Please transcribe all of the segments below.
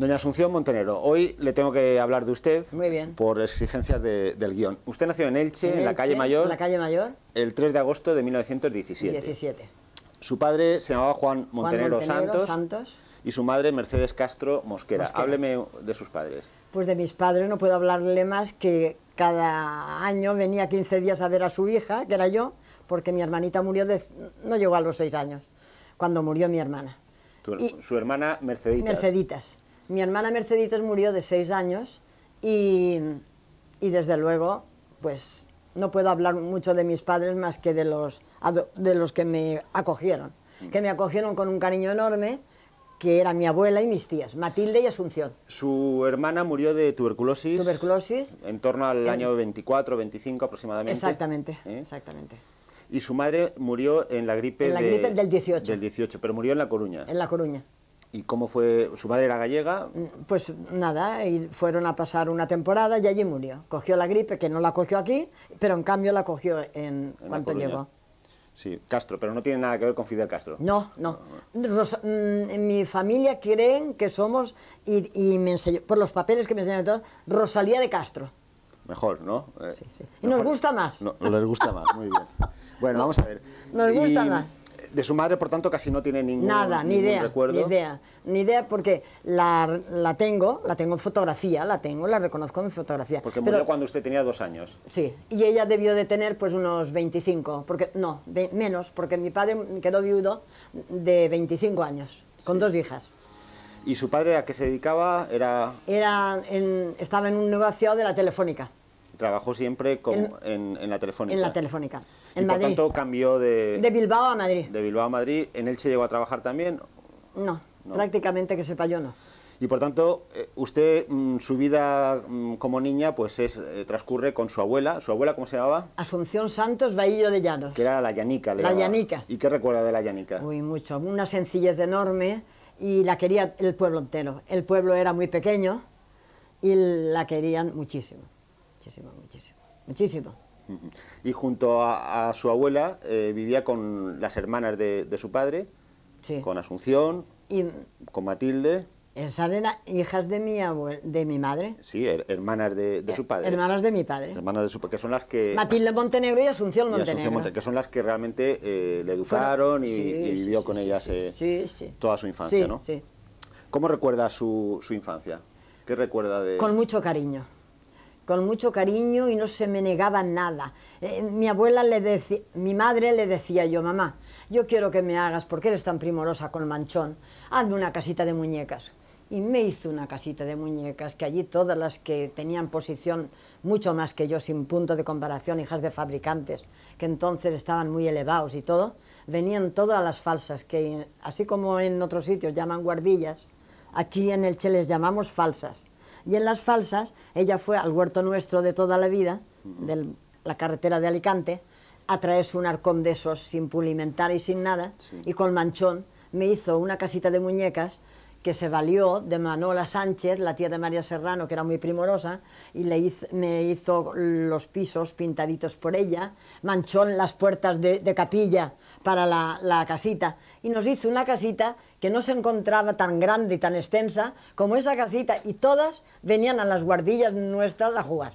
Doña Asunción Montenero, hoy le tengo que hablar de usted. Por exigencias del guión. Usted nació en Elche, en, la calle Mayor. la calle Mayor. El 3 de agosto de 1917. Su padre se llamaba Juan Montenero, Santos, Santos, y su madre Mercedes Castro Mosquera. Hábleme de sus padres. Pues de mis padres no puedo hablarle más que cada año venía 15 días a ver a su hija, que era yo, porque mi hermanita murió, de, no llegó a los 6 años, cuando murió mi hermana. su hermana Merceditas. Merceditas. Mi hermana Mercedes murió de seis años y, y desde luego, pues no puedo hablar mucho de mis padres más que de los, de los que me acogieron, que me acogieron con un cariño enorme, que era mi abuela y mis tías, Matilde y Asunción. Su hermana murió de tuberculosis. Tuberculosis. En torno al año 24, 25 aproximadamente. Exactamente, ¿eh? exactamente. Y su madre murió en la gripe, en la gripe del 18. Del 18, pero murió en La Coruña. En La Coruña. ¿Y cómo fue? ¿Su madre era gallega? Mm, pues nada, fueron a pasar una temporada y allí murió. Cogió la gripe, que no la cogió aquí, pero en cambio la cogió en, ¿Cuánto cuanto llegó. Sí, Castro, pero no tiene nada que ver con Fidel Castro. No, no. Ah, mm, en mi familia creen que somos, y, me enseñó, por los papeles que me enseñaron Rosalía de Castro. Mejor, ¿no? sí, eh, sí. Y nos gusta más. No, les gusta más, muy bien. Bueno, vamos a ver. Nos gusta más de su madre, por tanto, casi no tiene ningún, Nada, ni idea, Ni idea, ni idea, porque la, la, tengo, la tengo en fotografía, la tengo, la reconozco en fotografía. Porque murió cuando usted tenía dos años. Sí, y ella debió de tener pues unos 25, porque no, menos, porque mi padre quedó viudo de 25 años, con dos hijas. ¿Y su padre a qué se dedicaba? Era... estaba en un negocio de la telefónica. Trabajó siempre en, la telefónica. En la telefónica. En tanto, cambió de... De Bilbao a Madrid. De Bilbao a Madrid. ¿En Elche llegó a trabajar también? No, prácticamente que sepa yo no. Y por tanto, eh, usted, mm, su vida mm, como niña, pues es, eh, transcurre con su abuela. ¿Su abuela cómo se llamaba? Asunción Santos Bahillo de Llanos. Que era la Llanica. la Llanica. ¿Y qué recuerda de la Llanica? Muy mucho. Una sencillez enorme y la quería el pueblo entero. El pueblo era muy pequeño y la querían muchísimo. Muchísimo, muchísimo. Muchísimo. Y junto a, su abuela eh, vivía con las hermanas de, su padre, con Asunción, con Matilde. Esas eran hijas de mi de mi madre. Sí, hermanas de, su eh, padre. Hermanas de mi padre. Hermanas son las que... Matilde Montenegro y Asunción Montenegro. que son las que realmente eh, le educaron y, vivió con ellas toda su infancia, ¿no? ¿Cómo recuerda su, su infancia? ¿Qué recuerda de...? Con mucho cariño con mucho cariño y no se me negaba nada. Eh, mi abuela le mi madre le decía yo, mamá, yo quiero que me hagas, porque eres tan primorosa con manchón, hazme una casita de muñecas. Y me hizo una casita de muñecas, que allí todas las que tenían posición, mucho más que yo, sin punto de comparación, hijas de fabricantes, que entonces estaban muy elevados y todo, venían todas las falsas, que así como en otros sitios llaman guardillas, aquí en Elche les llamamos falsas. Y en las falsas, ella fue al huerto nuestro de toda la vida, de la carretera de Alicante, a traerse un arcón de esos sin pulimentar y sin nada, y con manchón me hizo una casita de muñecas que se valió de Manola Sánchez, la tía de María Serrano, que era muy primorosa, y le me hizo los pisos pintaditos por ella, manchón las puertas de, capilla para la, casita, y nos hizo una casita que no se encontraba tan grande y tan extensa como esa casita y todas venían a las guardillas nuestras a jugar.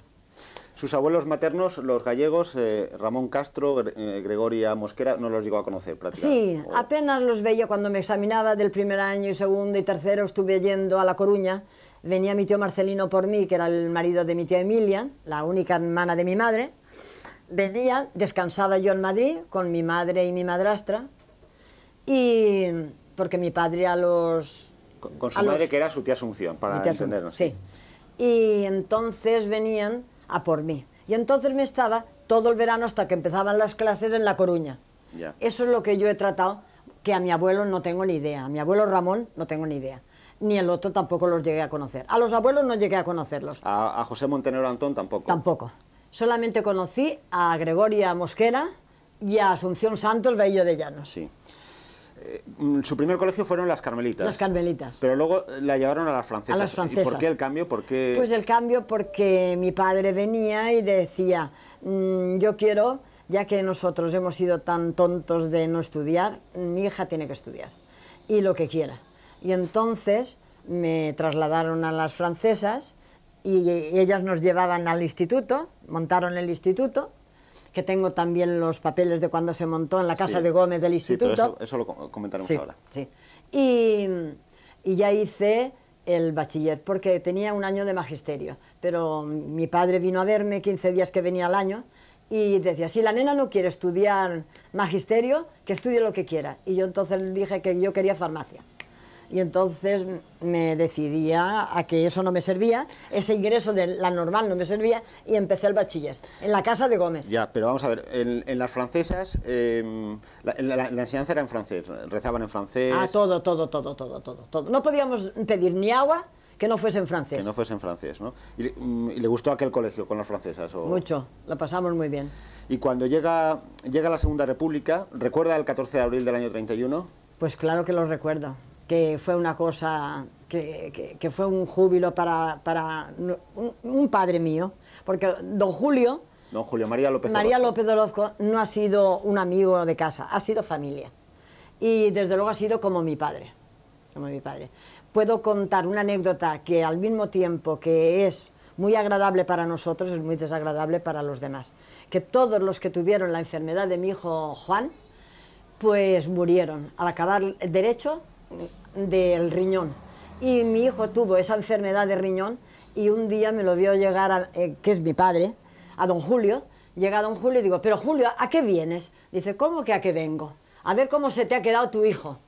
Sus abuelos maternos, los gallegos, eh, Ramón Castro, eh, Gregoria Mosquera, no los llegó a conocer prácticamente. Sí, apenas los veía cuando me examinaba del primer año y segundo y tercero, estuve yendo a La Coruña, venía mi tío Marcelino por mí, que era el marido de mi tía Emilia, la única hermana de mi madre, venía, descansaba yo en Madrid con mi madre y mi madrastra, y porque mi padre a los... Con, su madre que era su tía Asunción, para entendernos. sí. Y entonces venían a por mí. Y entonces me estaba todo el verano hasta que empezaban las clases en La Coruña. Ya. Eso es lo que yo he tratado, que a mi abuelo no tengo ni idea. A mi abuelo Ramón no tengo ni idea. Ni el otro tampoco los llegué a conocer. A los abuelos no llegué a conocerlos. ¿A, José Montenegro Antón tampoco? Tampoco. Solamente conocí a Gregoria Mosquera y a Asunción Santos Bello de Llanos. Sí. Eh, su primer colegio fueron las Carmelitas. Las Carmelitas. Pero luego eh, la llevaron a las francesas. ¿Y por qué el cambio? ¿Por qué... Pues el cambio porque mi padre venía y decía, mm, yo quiero, ya que nosotros hemos sido tan tontos de no estudiar, mi hija tiene que estudiar, y lo que quiera. Y entonces me trasladaron a las francesas y ellas nos llevaban al instituto, montaron el instituto, que tengo también los papeles de cuando se montó en la casa de Gómez del instituto. Sí, eso, lo comentaremos ahora. Sí. Y, y ya hice el bachiller, porque tenía un año de magisterio, pero mi padre vino a verme 15 días que venía al año y decía, si la nena no quiere estudiar magisterio, que estudie lo que quiera. Y yo entonces dije que yo quería farmacia y entonces me decidía a que eso no me servía, ese ingreso de la normal no me servía y empecé el bachiller, en la casa de Gómez. Ya, pero vamos a ver, en, las francesas, em, la, enseñanza era en francés, rezaban en francés... Ah, todo, todo, todo, todo, todo, No podíamos pedir ni agua que no fuese en francés. Que no fuese en francés, ¿no? ¿Y, le mm, gustó aquel colegio con las francesas? Mucho, la pasamos muy bien. Y cuando llega, llega la Segunda República, ¿recuerda el 14 de abril del año 31? Pues claro que lo recuerda que fue una cosa, que, fue un júbilo para, un, padre mío, porque don Julio... Don Julio María López María López Orozco no ha sido un amigo de casa, ha sido familia. Y desde luego ha sido como mi padre, como mi padre. Puedo contar una anécdota que al mismo tiempo que es muy agradable para nosotros, es muy desagradable para los demás. Que todos los que tuvieron la enfermedad de mi hijo Juan, pues murieron al acabar el derecho del riñón. Y mi hijo tuvo esa enfermedad de riñón y un día me lo vio llegar, eh, que es mi padre, a don Julio. Llega don Julio y digo, pero Julio, ¿a qué vienes? Dice, ¿cómo que a qué vengo? A ver cómo se te ha quedado tu hijo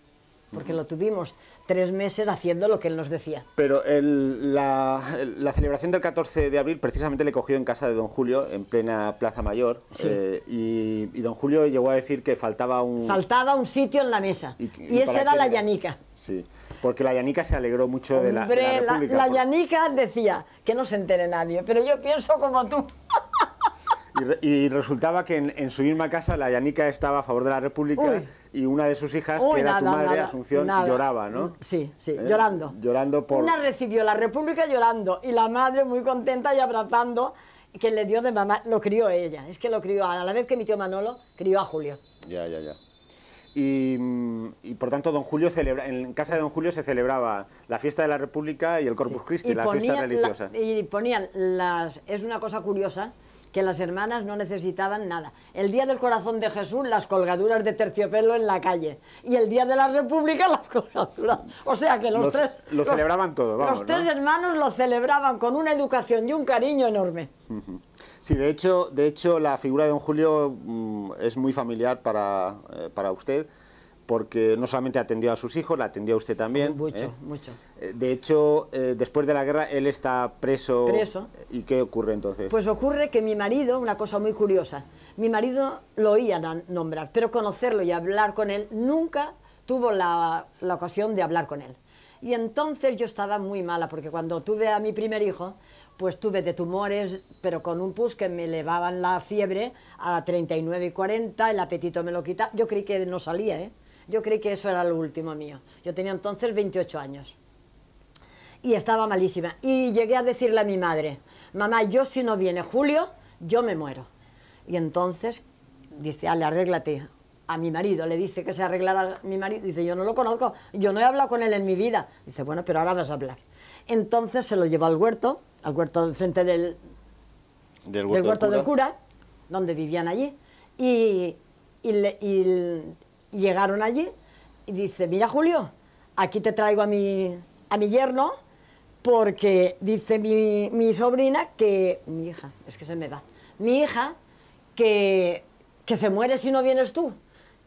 porque lo tuvimos tres meses haciendo lo que él nos decía. Pero la, celebración del 14 de abril precisamente le cogió en casa de don Julio, en plena Plaza Mayor, eh, y, don Julio llegó a decir que faltaba un... Faltaba un sitio en la mesa, y, esa era la llanica. Sí, porque la llanica se alegró mucho de, la, la, República. La, la llanica decía, que no se entere nadie, pero yo pienso como tú. Y, resultaba que en, su misma casa la Yanica estaba a favor de la República y una de sus hijas, que era tu madre, Asunción, lloraba, ¿no? Mm, sí, sí, ¿Eh? llorando. Una recibió la República llorando y la madre muy contenta y abrazando que le dio de mamá, lo crió ella, es que lo crió, a la vez que mi tío Manolo, crió a Julio. Ya, ya, ya. Y, mm, por tanto don Julio celebra, en casa de don Julio se celebraba la fiesta de la República y el Corpus Christi, la fiesta religiosa. y ponían las, es una cosa curiosa, que las hermanas no necesitaban nada. El día del corazón de Jesús, las colgaduras de terciopelo en la calle. Y el día de la República, las colgaduras. O sea que los, tres. los, celebraban todo, Los tres hermanos lo celebraban con una educación y un cariño enorme. Sí, de hecho, de hecho la figura de don Julio mm, es muy familiar para, eh, para usted porque no solamente atendió a sus hijos, la atendió a usted también. Mucho, ¿eh? mucho. Eh, de hecho, eh, después de la guerra, él está preso. Eh, ¿Y qué ocurre entonces? Pues ocurre que mi marido, una cosa muy curiosa, mi marido lo oía nombrar, pero conocerlo y hablar con él, nunca tuvo la, ocasión de hablar con él. Y entonces yo estaba muy mala, porque cuando tuve a mi primer hijo, pues tuve de tumores, pero con un pus que me elevaban la fiebre a 39 y 40, el apetito me lo quitaba. Yo creí que no salía, Yo creí que eso era lo último mío. Yo tenía entonces 28 años y estaba malísima. Y llegué a decirle a mi madre, mamá, yo si no viene Julio, yo me muero. Y entonces dice, Ale, arréglate. A mi marido le dice que se arreglara mi marido. Dice, yo no lo conozco, yo no he hablado con él en mi vida. Dice, bueno, pero ahora vas a hablar. Entonces se lo llevó al huerto, al huerto enfrente del, del del, huerto del, cura. donde vivían allí. Y, llegaron allí y dice, mira Julio, aquí te traigo a mi, a mi yerno porque dice mi, sobrina que, mi hija, es que se me va, mi hija que, se muere si no vienes tú.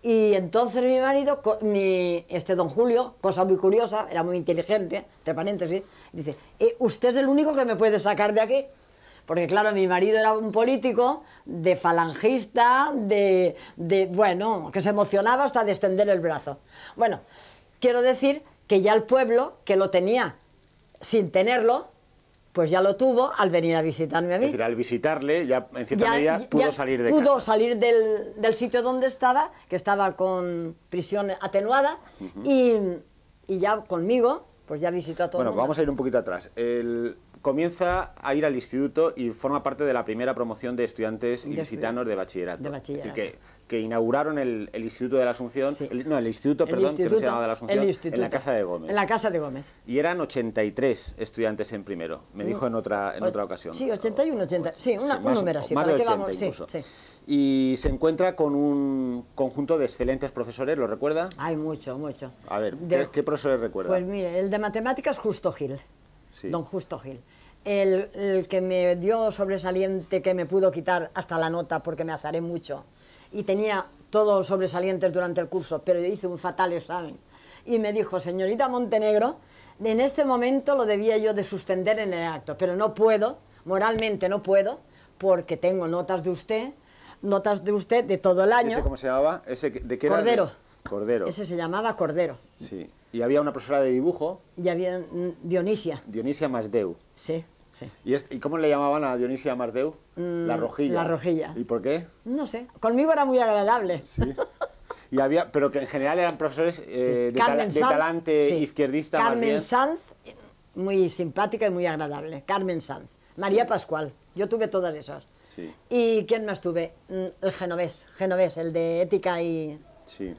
Y entonces mi marido, este don Julio, cosa muy curiosa, era muy inteligente, entre paréntesis, dice, eh, usted es el único que me puede sacar de aquí. Porque claro, mi marido era un político de falangista, de, bueno, que se emocionaba hasta de extender el brazo. Bueno, quiero decir que ya el pueblo, que lo tenía sin tenerlo, pues ya lo tuvo al venir a visitarme a mí. Es decir, al visitarle, ya en cierta medida pudo salir de Pudo salir del, del, sitio donde estaba, que estaba con prisión atenuada, y, ya conmigo, pues ya visitó a todo Bueno, vamos a ir un poquito atrás. El, comienza a ir al instituto y forma parte de la primera promoción de estudiantes ilicitanos de bachillerato. De bachillerato. que, inauguraron el, Instituto de la Asunción, no, el Instituto, perdón, que no se llamaba de la Asunción, en la Casa de Gómez. En la Casa de Gómez. Y eran 83 estudiantes en primero, me dijo en otra, en otra ocasión. Sí, 81, 80, pues, sí, una, sí, un número así. Más de 80 incluso. Sí, y se encuentra con un conjunto de excelentes profesores, ¿lo recuerda? Hay mucho, mucho. A ver, ¿qué, ¿qué, profesores recuerda? Pues mire, el de matemáticas Justo Gil don Justo Gil. El, que me dio sobresaliente, que me pudo quitar hasta la nota porque me azaré mucho. Y tenía todos sobresalientes durante el curso, pero yo hice un fatal examen. Y me dijo, señorita Montenegro, en este momento lo debía yo de suspender en el acto, pero no puedo, moralmente no puedo, porque tengo notas de usted, notas de usted de todo el año. ¿Ese cómo se llamaba? ¿Ese de qué Cordero. Cordero. Ese se llamaba Cordero. Sí. Y había una profesora de dibujo. Y había mm, Dionisia. Dionisia Masdeu. Sí, sí. ¿Y, cómo le llamaban a Dionisia Masdeu? Mm, la rojilla. La rojilla. ¿Y por qué? No sé. Conmigo era muy agradable. Sí. Y había, pero que en general eran profesores eh, de, talante izquierdista. Carmen Sanz, muy simpática y muy agradable. Carmen Sanz. María Pascual. Yo tuve todas esas. Sí. ¿Y quién más tuve? Mm, el genovés, genovés, el de ética y... Sí.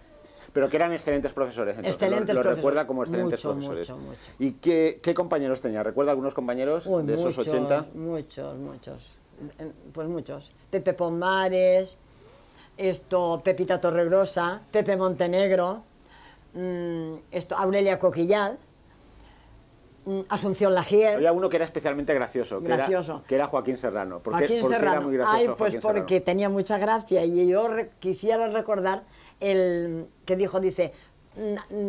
Pero que eran excelentes profesores. lo, recuerda como excelentes profesores. ¿Y qué, compañeros tenía? ¿Recuerda algunos compañeros de esos 80? Muchos, muchos. Pues muchos. Pepe Pomares, esto, Pepita Torregrosa, Pepe Montenegro, mm, esto, Aurelia Coquillal. Mm, Asunción Lagier. Había uno que era especialmente gracioso, gracioso. Que, era, Joaquín Serrano. ¿Por porque Era muy gracioso Ay, pues porque tenía mucha gracia y yo quisiera recordar el que dijo, dice,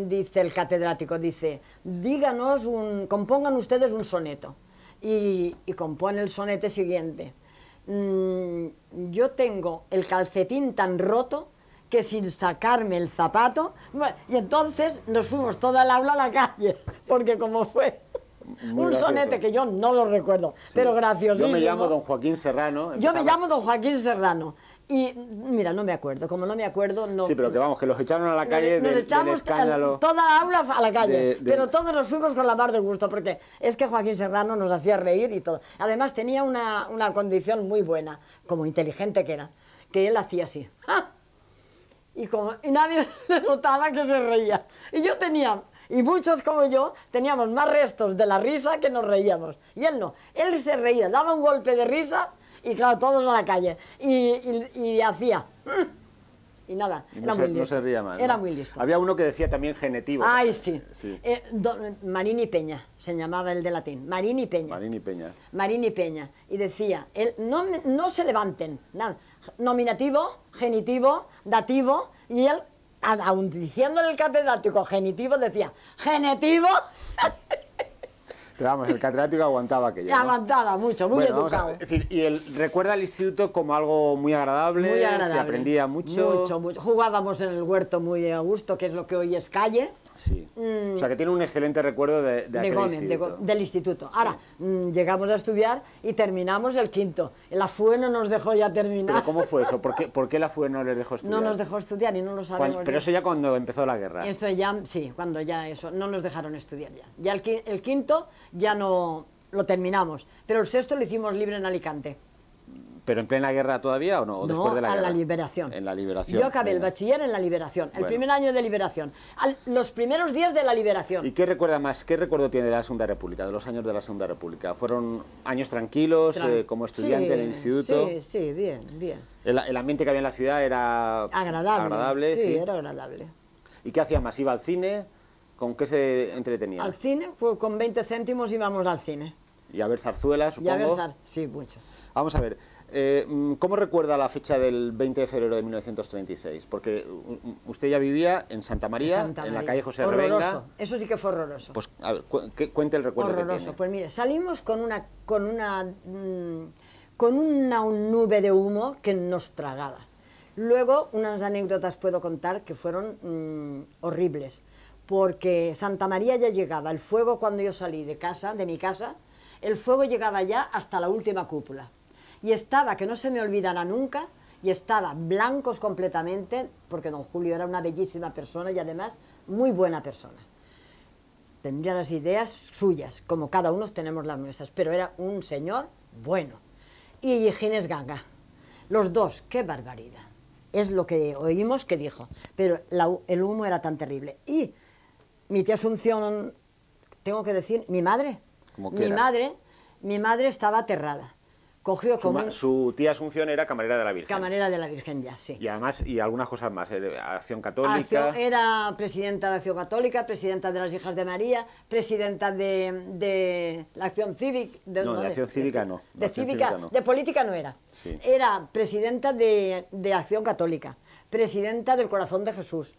dice el catedrático, dice, díganos un, compongan ustedes un soneto y, compone el sonete siguiente. Mm, yo tengo el calcetín tan roto que sin sacarme el zapato, y entonces nos fuimos toda el aula a la calle, porque como fue un sonete que yo no lo recuerdo, pero graciosísimo. Yo me llamo don Joaquín Serrano. Yo me llamo don Joaquín Serrano. Y mira, no me acuerdo, como no me acuerdo, no. Sí, pero que vamos, que los echaron a la calle. E-, nos, echamos toda la aula a la calle, pero todos nos fuimos con la mar del gusto, porque es que Joaquín Serrano nos hacía reír y todo. Además, tenía una, condición muy buena, como inteligente que era, que él hacía así. Y, como, y nadie le notaba que se reía. Y yo tenía y muchos como yo teníamos más restos de la risa que nos reíamos. Y él no. Él se reía, daba un golpe de risa y claro, todos a la calle. Y, hacía... ¡ah! Y nada, no se, muy listo. era muy listo. Había uno que decía también genetivo. Ay, sí. Eh, Marini Peña, se llamaba el de latín. Marini Peña. Marini Peña. Marini Peña. Y decía, el, no, se levanten. Nominativo, genitivo, dativo y él aún diciéndole el catedrático genitivo, decía, ¿genitivo? Pero vamos, el catedrático aguantaba aquello. Aguantaba mucho, muy educado. y él recuerda el instituto como algo muy agradable, muy agradable. se aprendía mucho. Mucho, mucho. Jugábamos en el huerto muy a gusto, que es lo que hoy es calle. Sí. Mm. o sea, que tiene un excelente recuerdo de, del instituto. Ahora, mm, llegamos a estudiar y terminamos el quinto. La FUE no nos dejó ya terminar. ¿Pero cómo fue eso? ¿Por qué, la FUE no le dejó estudiar? No nos dejó estudiar y no lo sabemos. Pero eso ya cuando empezó la guerra. Esto ya, sí, cuando ya eso, no nos dejaron estudiar ya. Ya el, el quinto ya no lo terminamos, pero el sexto lo hicimos libre en Alicante. ¿Pero en plena guerra todavía o no? ¿O después de la a guerra? la liberación. En la liberación. Yo acabé el bachiller en la liberación, el primer año de liberación, los primeros días de la liberación. ¿Y qué recuerda más? ¿Qué recuerdo tiene de la Segunda República, de los años de la Segunda República? ¿Fueron años tranquilos, eh, como estudiante en el instituto? Sí, sí, bien, bien. El, ambiente que había en la ciudad era... Agradable. Agradable, sí, era agradable. ¿Y qué hacía más? ¿Iba al cine? ¿Con qué se entretenía? Al cine, pues, con 20 céntimos íbamos al cine. Y a ver zarzuelas, supongo. Y a ver sí, mucho. Vamos a ver, eh, mm, ¿Cómo recuerda la fecha del 20 de febrero de 1936? Porque mm, mm, usted ya vivía en Santa María, en la calle José horroroso. Revenga. Eso sí que fue horroroso. Pues a ver, cuente el recuerdo horroroso. Pues mire, salimos con una, con una, con una nube de humo que nos tragaba. Luego, unas anécdotas puedo contar que fueron horribles, porque Santa María ya llegaba, el fuego cuando yo salí de casa, de mi casa, el fuego llegaba ya hasta la última cúpula y estaba, que no se me olvidará nunca, y estaba blancos completamente, porque don Julio era una bellísima persona y además muy buena persona. Tendría las ideas suyas, como cada uno tenemos las nuestras, pero era un señor bueno. Y Gines Ganga, los dos, qué barbaridad. Es lo que oímos que dijo, pero el humo era tan terrible. Y mi tía Asunción, tengo que decir, mi madre, mi madre, mi madre estaba aterrada su, tía Asunción era camarera de la Virgen. Camarera de la Virgen, ya, sí. Y además, y algunas cosas más, eh, Acción Católica... era presidenta de Acción Católica, presidenta de las Hijas de María, presidenta de, la Acción Cívica... De, no, de Acción Cívica no. De, cívica, de política no era. Era presidenta de, Acción Católica, presidenta del Corazón de Jesús,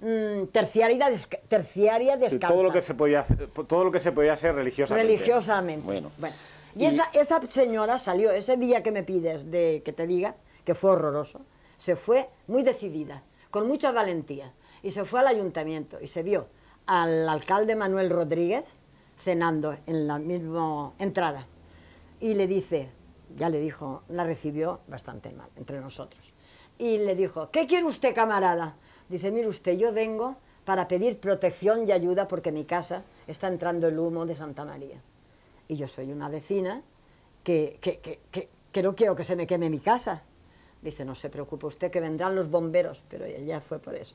mm, terciaria, de terciaria todo lo que se podía todo lo que se podía hacer religiosamente. Religiosamente. bueno. Y, Esa, señora salió ese día que me pides que te diga, que fue horroroso, se fue muy decidida, con mucha valentía, y se fue al ayuntamiento y se vio al alcalde Manuel Rodríguez cenando en la misma entrada. Y le dice, ya le dijo, la recibió bastante mal entre nosotros. Y le dijo, ¿qué quiere usted, camarada? Dice, mire usted, yo vengo para pedir protección y ayuda porque mi casa está entrando el humo de Santa María y yo soy una vecina que, que, no quiero que se me queme mi casa. Dice, no se preocupe usted que vendrán los bomberos, pero ella fue por eso.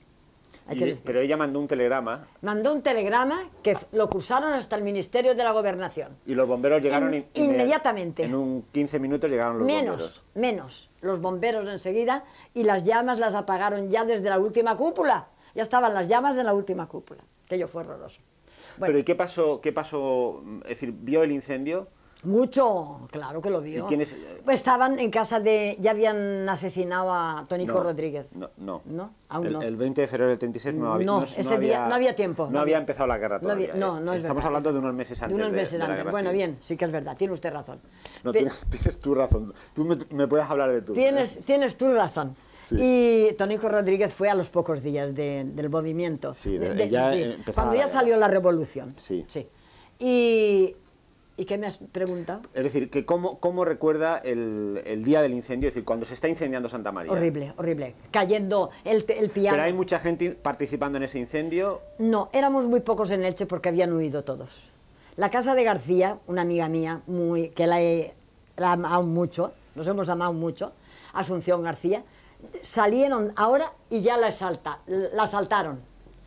pero ella mandó un telegrama. Mandó un telegrama que lo cursaron hasta el Ministerio de la Gobernación. Y los bomberos llegaron inmediatamente. En un 15 minutos llegaron los menos, bomberos. Menos, menos. los bomberos enseguida y las llamas las apagaron ya desde la última cúpula. Ya estaban las llamas en la última cúpula. Que ello fue horroroso. Pero ¿y qué pasó? ¿Qué pasó? Es decir, ¿vio el incendio? Mucho, claro que lo vio. Eh? estaban en casa de... ya habían asesinado a Tónico Rodríguez. No, no. ¿No? Aún el, no. El 20 de febrero del 36 no había... No, no había tiempo. No, había empezado la guerra todavía. No, no, Estamos hablando de unos meses antes de unos meses antes. bueno, bien, sí que es verdad, tiene usted razón. No, tienes, tu razón. Tú me, puedes hablar de tú. Tienes, ¿eh? tienes tu razón. Y Tonico Rodríguez fue a los pocos días del movimiento. cuando ya salió la revolución. Sí. sí. Y, qué me has preguntado? Es decir, que cómo, cómo recuerda el, día del incendio, es decir, cuando se está incendiando Santa María. Horrible, horrible. Cayendo el, piano. ¿Pero hay mucha gente participando en ese incendio? No, éramos muy pocos en Elche porque habían huido todos. La casa de García, una amiga mía, muy, que la la amado mucho, nos hemos amado mucho, Asunción García, salieron ahora y ya la, salta la saltaron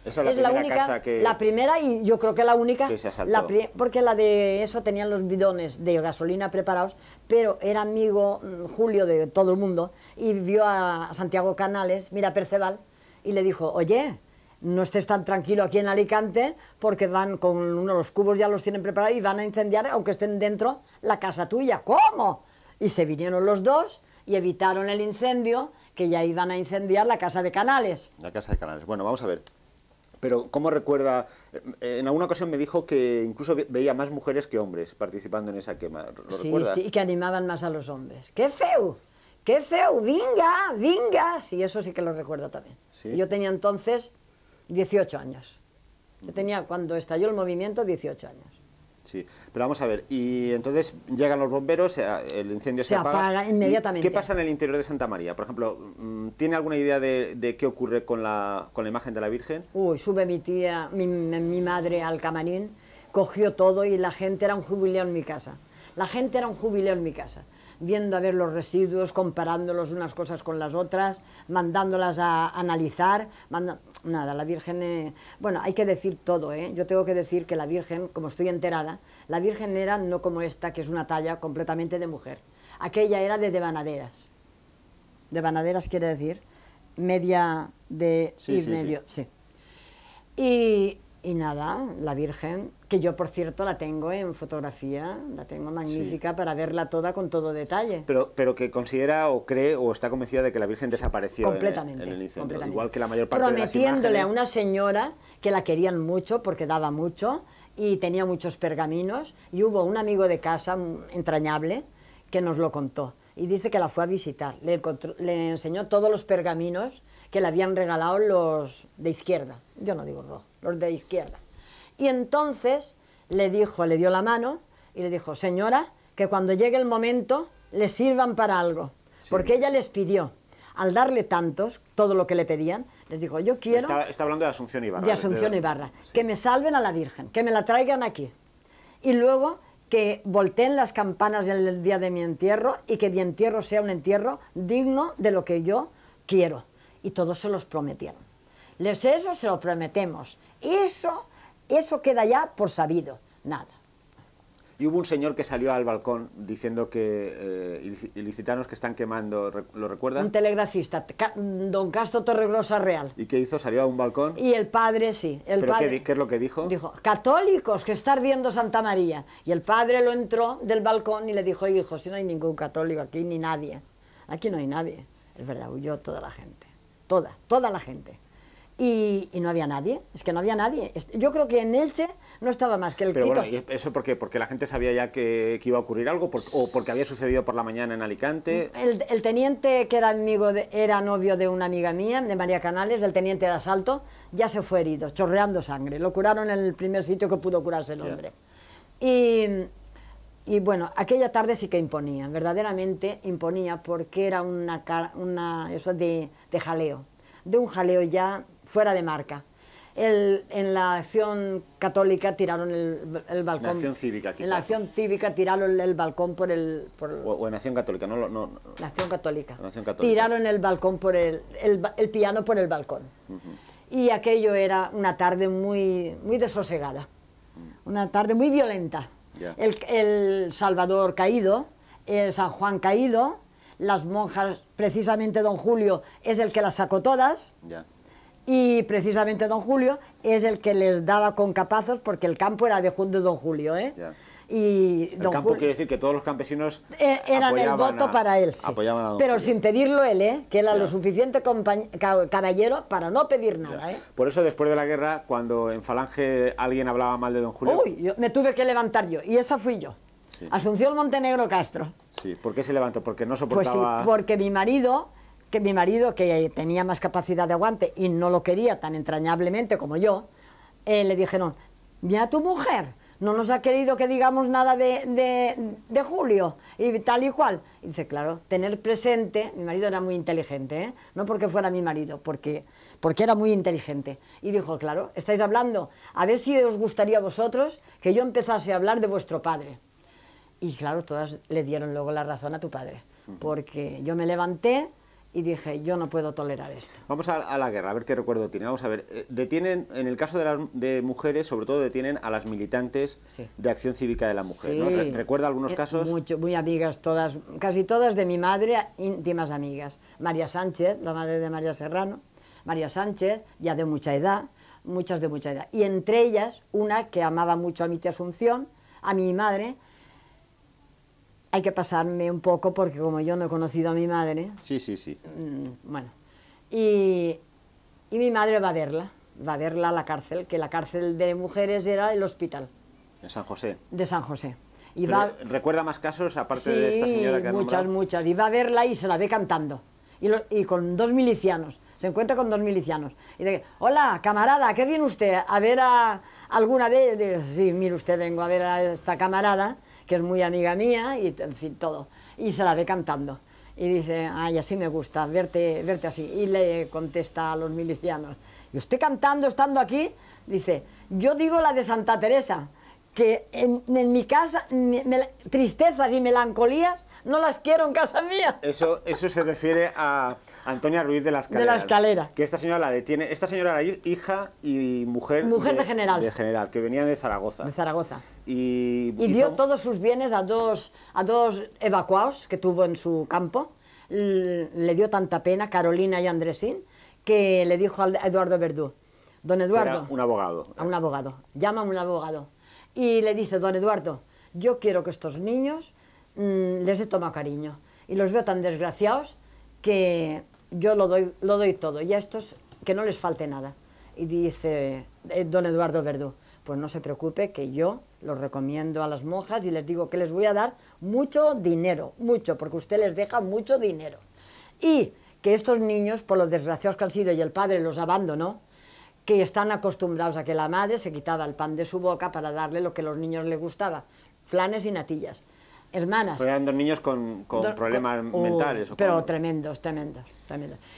Esa es la, primera única, La primera y yo creo que la única... porque la de eso tenían los bidones de gasolina preparados, pero era amigo mm, Julio de todo el mundo y vio a Santiago Canales, mira Perceval, y le dijo, oye, no estés tan tranquilo aquí en Alicante porque van con uno de los cubos, ya los tienen preparados y van a incendiar, aunque estén dentro, la casa tuya. ¿Cómo? Y se vinieron los dos y evitaron el incendio que ya iban a incendiar la casa de Canales. La casa de Canales. Bueno, vamos a ver. Pero, ¿cómo recuerda? Eh, en alguna ocasión me dijo que incluso veía más mujeres que hombres participando en esa quema. ¿Lo sí, sí, y que animaban más a los hombres. ¡Qué feo! ¡Qué feo! ¡Vinga! ¡Vinga! Sí, eso sí que lo recuerdo también. Yo tenía entonces 18 años. Yo tenía, cuando estalló el movimiento, 18 años. Sí, pero vamos a ver, y entonces llegan los bomberos, eh, el incendio se, apaga, inmediatamente. ¿Qué pasa en el interior de Santa María? Por ejemplo, mm, ¿tiene alguna idea de, qué ocurre con la, con la imagen de la Virgen? Uy, sube mi tía, mi, mi madre al camarín, cogió todo y la gente era un jubileo en mi casa. La gente era un jubileo en mi casa viendo a ver los residuos, comparándolos unas cosas con las otras, mandándolas a analizar. Nada, la Virgen... Eh, bueno, hay que decir todo, ¿eh? Yo tengo que decir que la Virgen, como estoy enterada, la Virgen era no como esta, que es una talla completamente de mujer. Aquella era de devanaderas. Devanaderas quiere decir media de y medio, sí. y nada, la Virgen que yo por cierto la tengo en fotografía, la tengo magnífica para verla toda con todo detalle. Pero, pero que considera o cree o está convencida de que la Virgen desapareció completamente, el igual que la mayor parte Prometiéndole de las imágenes. a una señora que la querían mucho porque daba mucho y tenía muchos pergaminos y hubo un amigo de casa entrañable que nos lo contó y dice que la fue a visitar, le enseñó todos los pergaminos que le habían regalado los de izquierda, yo no digo rojo, los de izquierda y entonces le dijo, le dio la mano y le dijo, señora, que cuando llegue el momento le sirvan para algo. Porque ella les pidió, al darle tantos, todo lo que le pedían, les dijo, yo quiero... Está, hablando de Asunción Ibarra. De Asunción Ibarra. Que me salven a la Virgen, que me la traigan aquí. Y luego que volteen las campanas el día de mi entierro y que mi entierro sea un entierro digno de lo que yo quiero. Y todos se los prometieron. Les eso se lo prometemos. Eso eso queda ya por sabido, nada. Y hubo un señor que salió al balcón diciendo que eh, ilicitanos que están quemando, ¿lo recuerdan? Un telegrafista, don Castro Torregrosa Real. ¿Y qué hizo? ¿Salió a un balcón? Y el padre, sí. El padre, qué, qué, es lo que dijo? Dijo, católicos, que está ardiendo Santa María. Y el padre lo entró del balcón y le dijo, hijo, si no hay ningún católico aquí, ni nadie. Aquí no hay nadie. Es verdad, huyó toda la gente. Toda, toda la gente. Y, no había nadie, es que no había nadie. Yo creo que en Elche no estaba más que el Pero ¿Eso por ¿Porque la gente sabía ya que, iba a ocurrir algo? ¿O porque había sucedido por la mañana en Alicante? El, teniente que era amigo era novio de una amiga mía, de María Canales, el teniente de asalto, ya se fue herido, chorreando sangre. Lo curaron en el primer sitio que pudo curarse el hombre. Y, y, bueno, aquella tarde sí que imponía, verdaderamente imponía, porque era una, una eso de, de jaleo, de un jaleo ya fuera de marca. en la acción católica tiraron el, balcón. En la acción cívica, En la acción cívica tiraron el balcón por el... Por o, en acción católica, no... no, La acción católica. La acción católica. Tiraron el balcón por el, el, piano por el balcón. Y aquello era una tarde muy, muy desosegada, mm. una tarde muy violenta. El, Salvador caído, el San Juan caído, las monjas, precisamente don Julio es el que las sacó todas. ya. Y precisamente don Julio es el que les daba con capazos porque el campo era de, de don Julio. ¿eh? Y el campo quiere decir que todos los campesinos eh, eran el voto para él, pero sin pedirlo él, ¿eh? que era lo suficiente caballero para no pedir nada. Por eso después de la guerra, cuando en Falange alguien hablaba mal de don Julio... Uy, me tuve que levantar yo, y esa fui yo. Asunción Montenegro Castro. Sí, ¿por qué se levantó? Porque no pues soportaba... Pues porque mi marido que mi marido, que tenía más capacidad de aguante y no lo quería tan entrañablemente como yo, eh, le dijeron, mira tu mujer, no nos ha querido que digamos nada de, de, Julio y tal y cual. Y dice, claro, tener presente, mi marido era muy inteligente, ¿eh? no porque fuera mi marido, porque, porque era muy inteligente. Y dijo, claro, estáis hablando, a ver si os gustaría a vosotros que yo empezase a hablar de vuestro padre. Y claro, todas le dieron luego la razón a tu padre, porque yo me levanté, y dije, yo no puedo tolerar esto. Vamos a, la guerra, a ver qué recuerdo tiene. Vamos a ver, eh, detienen, en el caso de, mujeres, sobre todo detienen a las militantes de Acción Cívica de la Mujer. ¿Recuerda algunos eh, casos? Mucho, muy amigas todas, casi todas de mi madre, íntimas amigas. María Sánchez, la madre de María Serrano, María Sánchez, ya de mucha edad, muchas de mucha edad. Y entre ellas, una que amaba mucho a mi tía Asunción, a mi madre, hay que pasarme un poco porque como yo no he conocido a mi madre. Sí, sí, sí. Mm, bueno, y, y, mi madre va a verla, va a verla a la cárcel, que la cárcel de mujeres era el hospital. De San José. De San José. Y va, ¿Recuerda más casos aparte de esta señora que ha muchas, muchas. Y va a verla y se la ve cantando. Y, con dos milicianos, se encuentra con dos milicianos. Y dice, hola, camarada, ¿qué viene usted? ¿A ver a alguna de...? Dice, sí, mire usted, vengo a ver a esta camarada que es muy amiga mía, y en fin, todo. Y se la ve cantando. Y dice, ay, así me gusta, verte, verte así. Y le contesta a los milicianos, ¿y usted cantando, estando aquí? Dice, yo digo la de Santa Teresa, que en, mi casa, tristezas y melancolías no las quiero en casa mía. Eso, eso se refiere a Antonia Ruiz de la Escalera. De la Escalera. Que esta señora la detiene. Esta señora era hija y mujer. Mujer de, general. De general, que venía de Zaragoza. De Zaragoza. Y, dio todos sus bienes a dos, a dos evacuados que tuvo en su campo. Le dio tanta pena, Carolina y Andresín, que le dijo a Eduardo Verdú, don Eduardo... Era un abogado. A un abogado, llama a un abogado. Y le dice, don Eduardo, yo quiero que estos niños Mm, les he tomado cariño. Y los veo tan desgraciados que yo lo doy, todo. Y a estos que no les falte nada. Y dice eh, don Eduardo Verdú, pues no se preocupe que yo los recomiendo a las monjas y les digo que les voy a dar mucho dinero, mucho, porque usted les deja mucho dinero. Y que estos niños, por los desgraciados que han sido y el padre los abandonó, que están acostumbrados a que la madre se quitaba el pan de su boca para darle lo que a los niños les gustaba, flanes y natillas hermanas. Pero eran dos niños con, problemas mentales. pero tremendos, tremendos,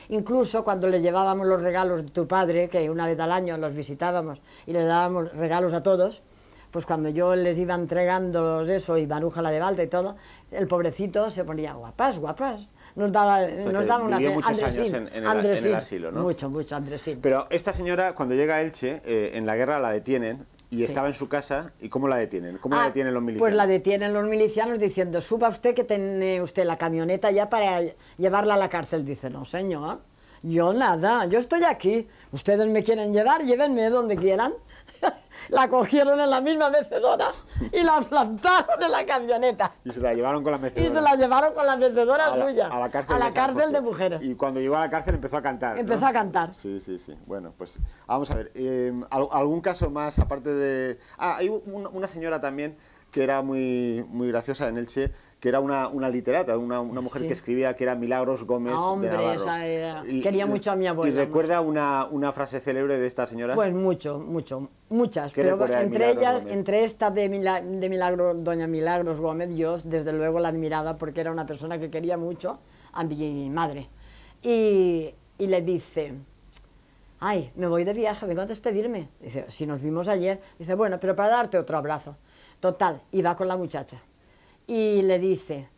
Incluso cuando le llevábamos los regalos de tu padre, que una vez al año los visitábamos y le dábamos regalos a todos, pues cuando yo les iba entregando eso y Maruja la de Balda y todo, el pobrecito se ponía guapas, guapas. Nos daba, nos daba una pena. muchos años en, el, asilo, ¿no? Mucho, mucho, Andresín. Pero esta señora, cuando llega a Elche, eh, en la guerra la detienen y estaba en su casa y cómo la detienen, cómo la ah, detienen los milicianos. Pues la detienen los milicianos diciendo, suba usted que tiene usted la camioneta ya para llevarla a la cárcel. Dice, no señor, yo nada, yo estoy aquí, ustedes me quieren llevar, llévenme donde quieran, la cogieron en la misma mecedora y la plantaron en la camioneta. Y se la llevaron con la mecedora. Y se la llevaron con la mecedora A la cárcel, pues de, mujeres. Y cuando llegó a la cárcel empezó a cantar. Empezó a cantar. Sí, sí, sí. Bueno, pues vamos a ver. Em, ¿Algún caso más aparte de...? Ah, hay una señora también que era muy, muy graciosa en el Elche que era una, una literata, una, mujer que escribía que era Milagros Gómez ah, de Y, Quería mucho a mi abuela. ¿Y recuerda una, frase célebre de esta señora? Pues mucho, mucho, muchas. Pero entre ellas, entre esta de, Mila, doña Milagros Gómez, yo desde luego la admiraba porque era una persona que quería mucho a mi madre. Y, y le dice, ay, me voy de viaje, vengo a despedirme. Dice, si nos vimos ayer. Dice, bueno, pero para darte otro abrazo. Total, y va con la muchacha y le dice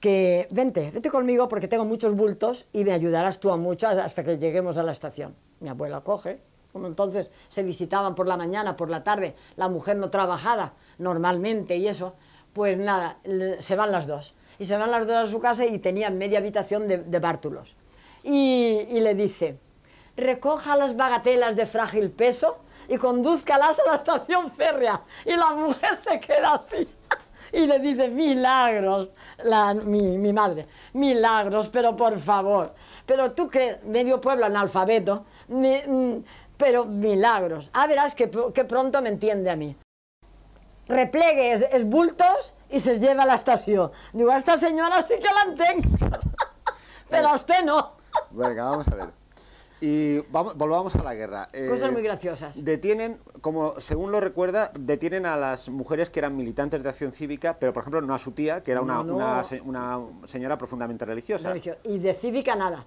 que vente, vente conmigo porque tengo muchos bultos y me ayudarás tú a mucho hasta que lleguemos a la estación. Mi abuela coge, como entonces se visitaban por la mañana, por la tarde, la mujer no trabajada normalmente y eso, pues nada, se van las dos. Y se van las dos a su casa y tenían media habitación de, bártulos. Y, y le dice, recoja las bagatelas de frágil peso y condúzcalas a la estación férrea. Y la mujer se queda así y le dice, milagros, la, mi, madre, milagros, pero por favor, pero tú que medio pueblo analfabeto, mm, pero milagros, ah, verás que, pronto me entiende a mí. Repliegue es, bultos y se lleva a la estación. Digo, a esta señora sí que la entiendo, pero a usted no. Venga, vamos a ver. Y volvamos a la guerra. Eh, Cosas muy graciosas. Detienen, como según lo recuerda, detienen a las mujeres que eran militantes de acción cívica, pero por ejemplo no a su tía, que era una, una, señora profundamente religiosa. Y de cívica nada.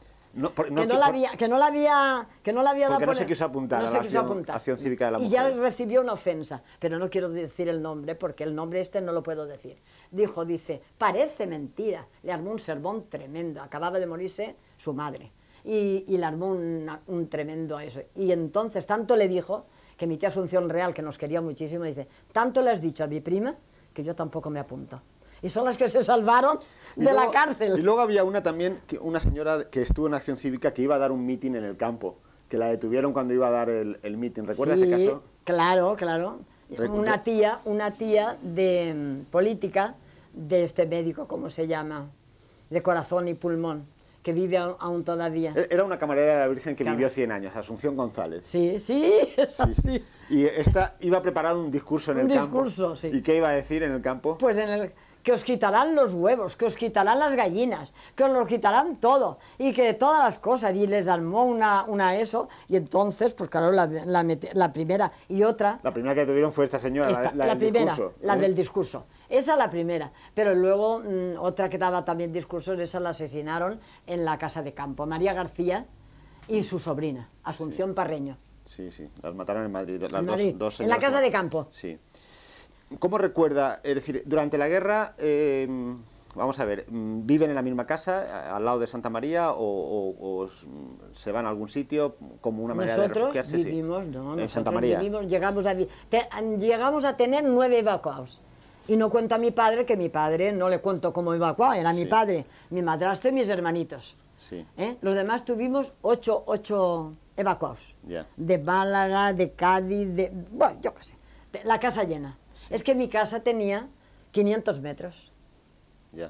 que, no la había, que no la había, que no la dado por no se quiso apuntar a la acción, acción, cívica de la mujer. Y ya recibió una ofensa, pero no quiero decir el nombre porque el nombre este no lo puedo decir. Dijo, dice, parece mentira. Le armó un sermón tremendo. Acababa de morirse su madre y, le armó un tremendo eso. Y entonces tanto le dijo, que mi tía Asunción Real, que nos quería muchísimo, dice, tanto le has dicho a mi prima que yo tampoco me apunto. Y son las que se salvaron de la cárcel. Y luego había una también, una señora que estuvo en acción cívica que iba a dar un mitin en el campo, que la detuvieron cuando iba a dar el, mitin. ¿Recuerdas ese caso? Claro, claro. Una tía, una tía de mm, política de este médico, ¿cómo se llama? De corazón y pulmón que vive aún todavía. E-, era una camarera de la Virgen que vivió 100 años, Asunción González. Sí, sí, sí. Y esta iba a un discurso en el campo. Un discurso, sí. ¿Y qué iba a decir en el campo? Pues en el, que os quitarán los huevos, que os quitarán las gallinas, que os lo quitarán todo, y que todas las cosas, y les armó una, una eso, y entonces, pues claro, la, primera y otra... La primera que tuvieron fue esta señora, la, del primera, La ¿eh? del discurso, esa la primera, pero luego mm, otra que daba también discursos, esa la asesinaron en la casa de campo, María García y su sobrina, Asunción Parreño. Sí, sí, las mataron en Madrid, las Dos, En la casa de campo. Sí. ¿Cómo recuerda? Es decir, durante la guerra, eh, vamos a ver, ¿viven en la misma casa, al lado de Santa María, o, se van a algún sitio como una manera nosotros de refugiarse? Vivimos, en Santa María. llegamos, a, llegamos a tener nueve evacuados. Y no cuento a mi padre, que mi padre no le cuento cómo evacuó, era mi padre, mi madrastra y mis hermanitos. ¿Eh? Los demás tuvimos ocho, ocho evacuados. De Málaga, de Cádiz, de... Bueno, yo qué sé. La casa llena. Es que mi casa tenía 500 metros.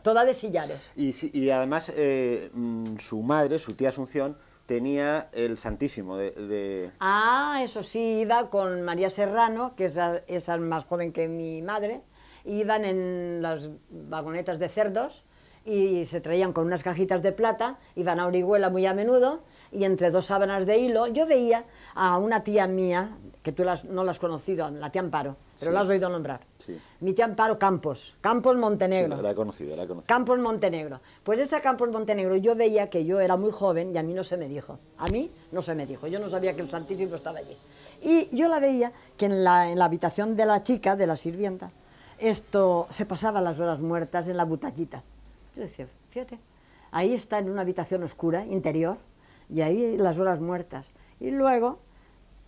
Toda de sillares. Y, además eh, mm, su madre, su tía Asunción, tenía el Santísimo de, Ah, eso sí, iba con María Serrano, que es, es más joven que mi madre, iban en las vagonetas de cerdos y se traían con unas cajitas de plata, iban a Orihuela muy a menudo y entre dos sábanas de hilo yo veía a una tía mía que tú no la has conocido, la tía Amparo, pero la has oído nombrar. Sí. Mi tía Amparo Campos, Campos Montenegro. la, he conocido, la he conocido. Campos Montenegro. Pues esa Campos Montenegro yo veía que yo era muy joven y a mí no se me dijo. A mí no se me dijo, yo no sabía que el Santísimo estaba allí. Y yo la veía que en la, en la habitación de la chica, de la sirvienta, esto se pasaba las horas muertas en la butaquita. Yo decía, fíjate, ahí está en una habitación oscura, interior, y ahí las horas muertas. Y luego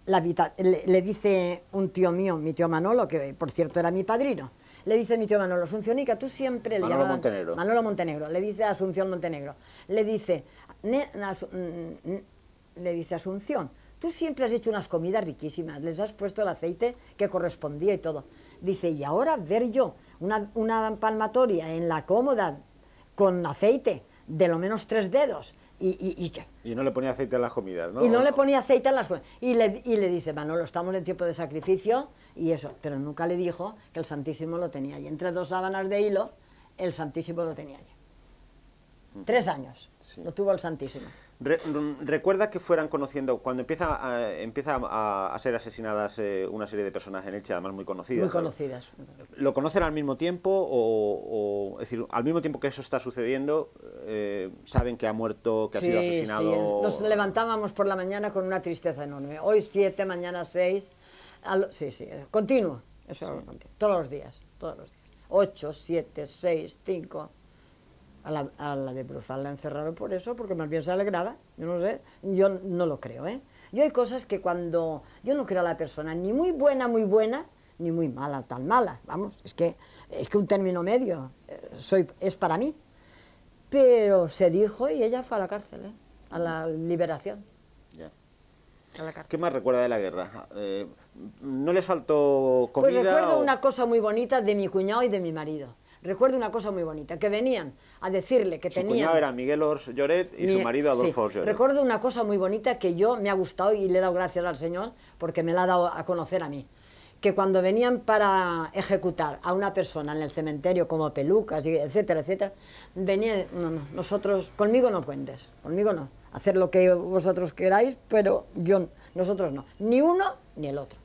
le, dice un tío mío, mi tío Manolo, que por cierto era mi padrino, le dice mi tío Manolo, Asunciónica, tú siempre le Montenegro. Manolo Montenegro, le dice Asunción Montenegro, le dice, le dice Asunción, tú siempre has hecho unas comidas riquísimas, les has puesto el aceite que correspondía y todo. Dice, y ahora ver yo una, una palmatoria en la cómoda con aceite de lo menos tres dedos, y, y, y, y, no le ponía aceite a las comidas, ¿no? Y no le ponía aceite a las comidas. Y le, y le dice, Manolo, estamos en tiempo de sacrificio y eso. Pero nunca le dijo que el Santísimo lo tenía allí. Entre dos sábanas de hilo, el Santísimo lo tenía allí. Tres años. No Lo tuvo el Santísimo. Mm, recuerda que fueran conociendo, cuando empieza a, empieza a, ser asesinadas eh, una serie de personas en Elche, además muy conocidas. Muy conocidas. ¿Lo conocen al mismo tiempo o, es decir, al mismo tiempo que eso está sucediendo, eh, saben que ha muerto, que ha sido asesinado? Sí. Nos levantábamos por la mañana con una tristeza enorme. Hoy siete, mañana seis. sí, sí, continuo. Eso Todos los días, todos los días. Ocho, siete, seis, cinco a la, de Bruzal la encerraron por eso, porque más bien se alegraba, yo no sé, yo no lo creo, ¿eh? Yo hay cosas que cuando, yo no creo a la persona ni muy buena, muy buena, ni muy mala, tan mala, vamos, es que, es que un término medio eh, soy, es para mí. Pero se dijo y ella fue a la cárcel, ¿eh? a la liberación. ¿Qué más recuerda de la guerra? Ah, eh, ¿No le faltó pues comida? Pues recuerdo una cosa muy bonita de mi cuñado y de mi marido. Recuerdo una cosa muy bonita, que venían a decirle que tenía... Su era Miguel Ors Lloret y su marido Adolfo Ors Lloret. Recuerdo una cosa muy bonita que yo me ha gustado y le he dado gracias al Señor porque me la ha dado a conocer a mí. Que cuando venían para ejecutar a una persona en el cementerio como pelucas, etcétera, etcétera, venía, no, no, nosotros, conmigo no cuentes, conmigo no. Hacer lo que vosotros queráis, pero yo, nosotros no. Ni uno ni el otro.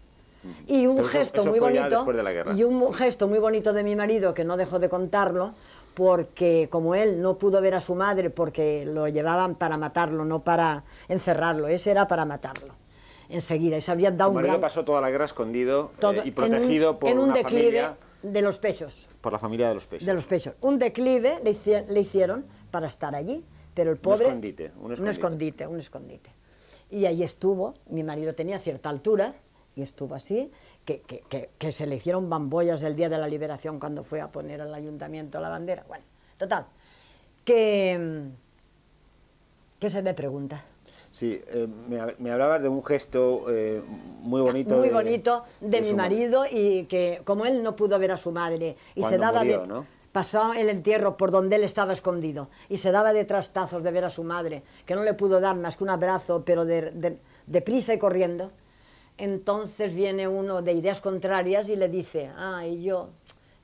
Y un gesto muy bonito. y un gesto muy bonito de mi marido, que no dejo de contarlo, porque como él no pudo ver a su madre porque lo llevaban para matarlo, no para encerrarlo, ese era para matarlo enseguida y se habían dado un marido pasó toda la guerra escondido eh, y protegido por un una declive familia... de los pesos. Por la familia de los pesos. De los pesos. Un declive le, le hicieron para estar allí, pero el pobre... Un escondite. Un escondite, un escondite. Un escondite. Y ahí estuvo, mi marido tenía cierta altura, estuvo así, que, que, que, se le hicieron bamboyas el día de la liberación cuando fue a poner al ayuntamiento la bandera. Bueno, total, que, que se me pregunta. Sí, eh, me, me, hablabas de un gesto eh, muy bonito. Muy bonito de, mi marido y que como él no pudo ver a su madre y se daba murió, de... ¿no? el entierro por donde él estaba escondido y se daba de trastazos de ver a su madre, que no le pudo dar más que un abrazo, pero de prisa y corriendo. Entonces viene uno de ideas contrarias y le dice, ah, y yo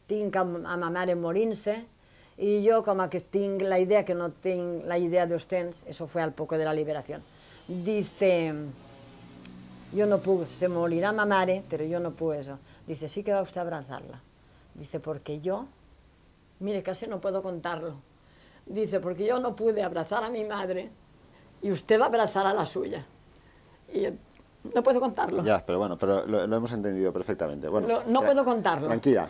tengo a, mamare morirse, y yo como que tinc la idea que no tengo la idea de usted. eso fue al poco de la liberación, dice, yo no pude, se morirá mamare, pero yo no puedo. eso. Dice, sí que va usted a abrazarla. Dice, porque yo, mire, casi no puedo contarlo. Dice, porque yo no pude abrazar a mi madre y usted va a abrazar a la suya. No puedo contarlo. Ya, pero bueno, pero lo, hemos entendido perfectamente. Bueno, no puedo contarlo. Tranquila.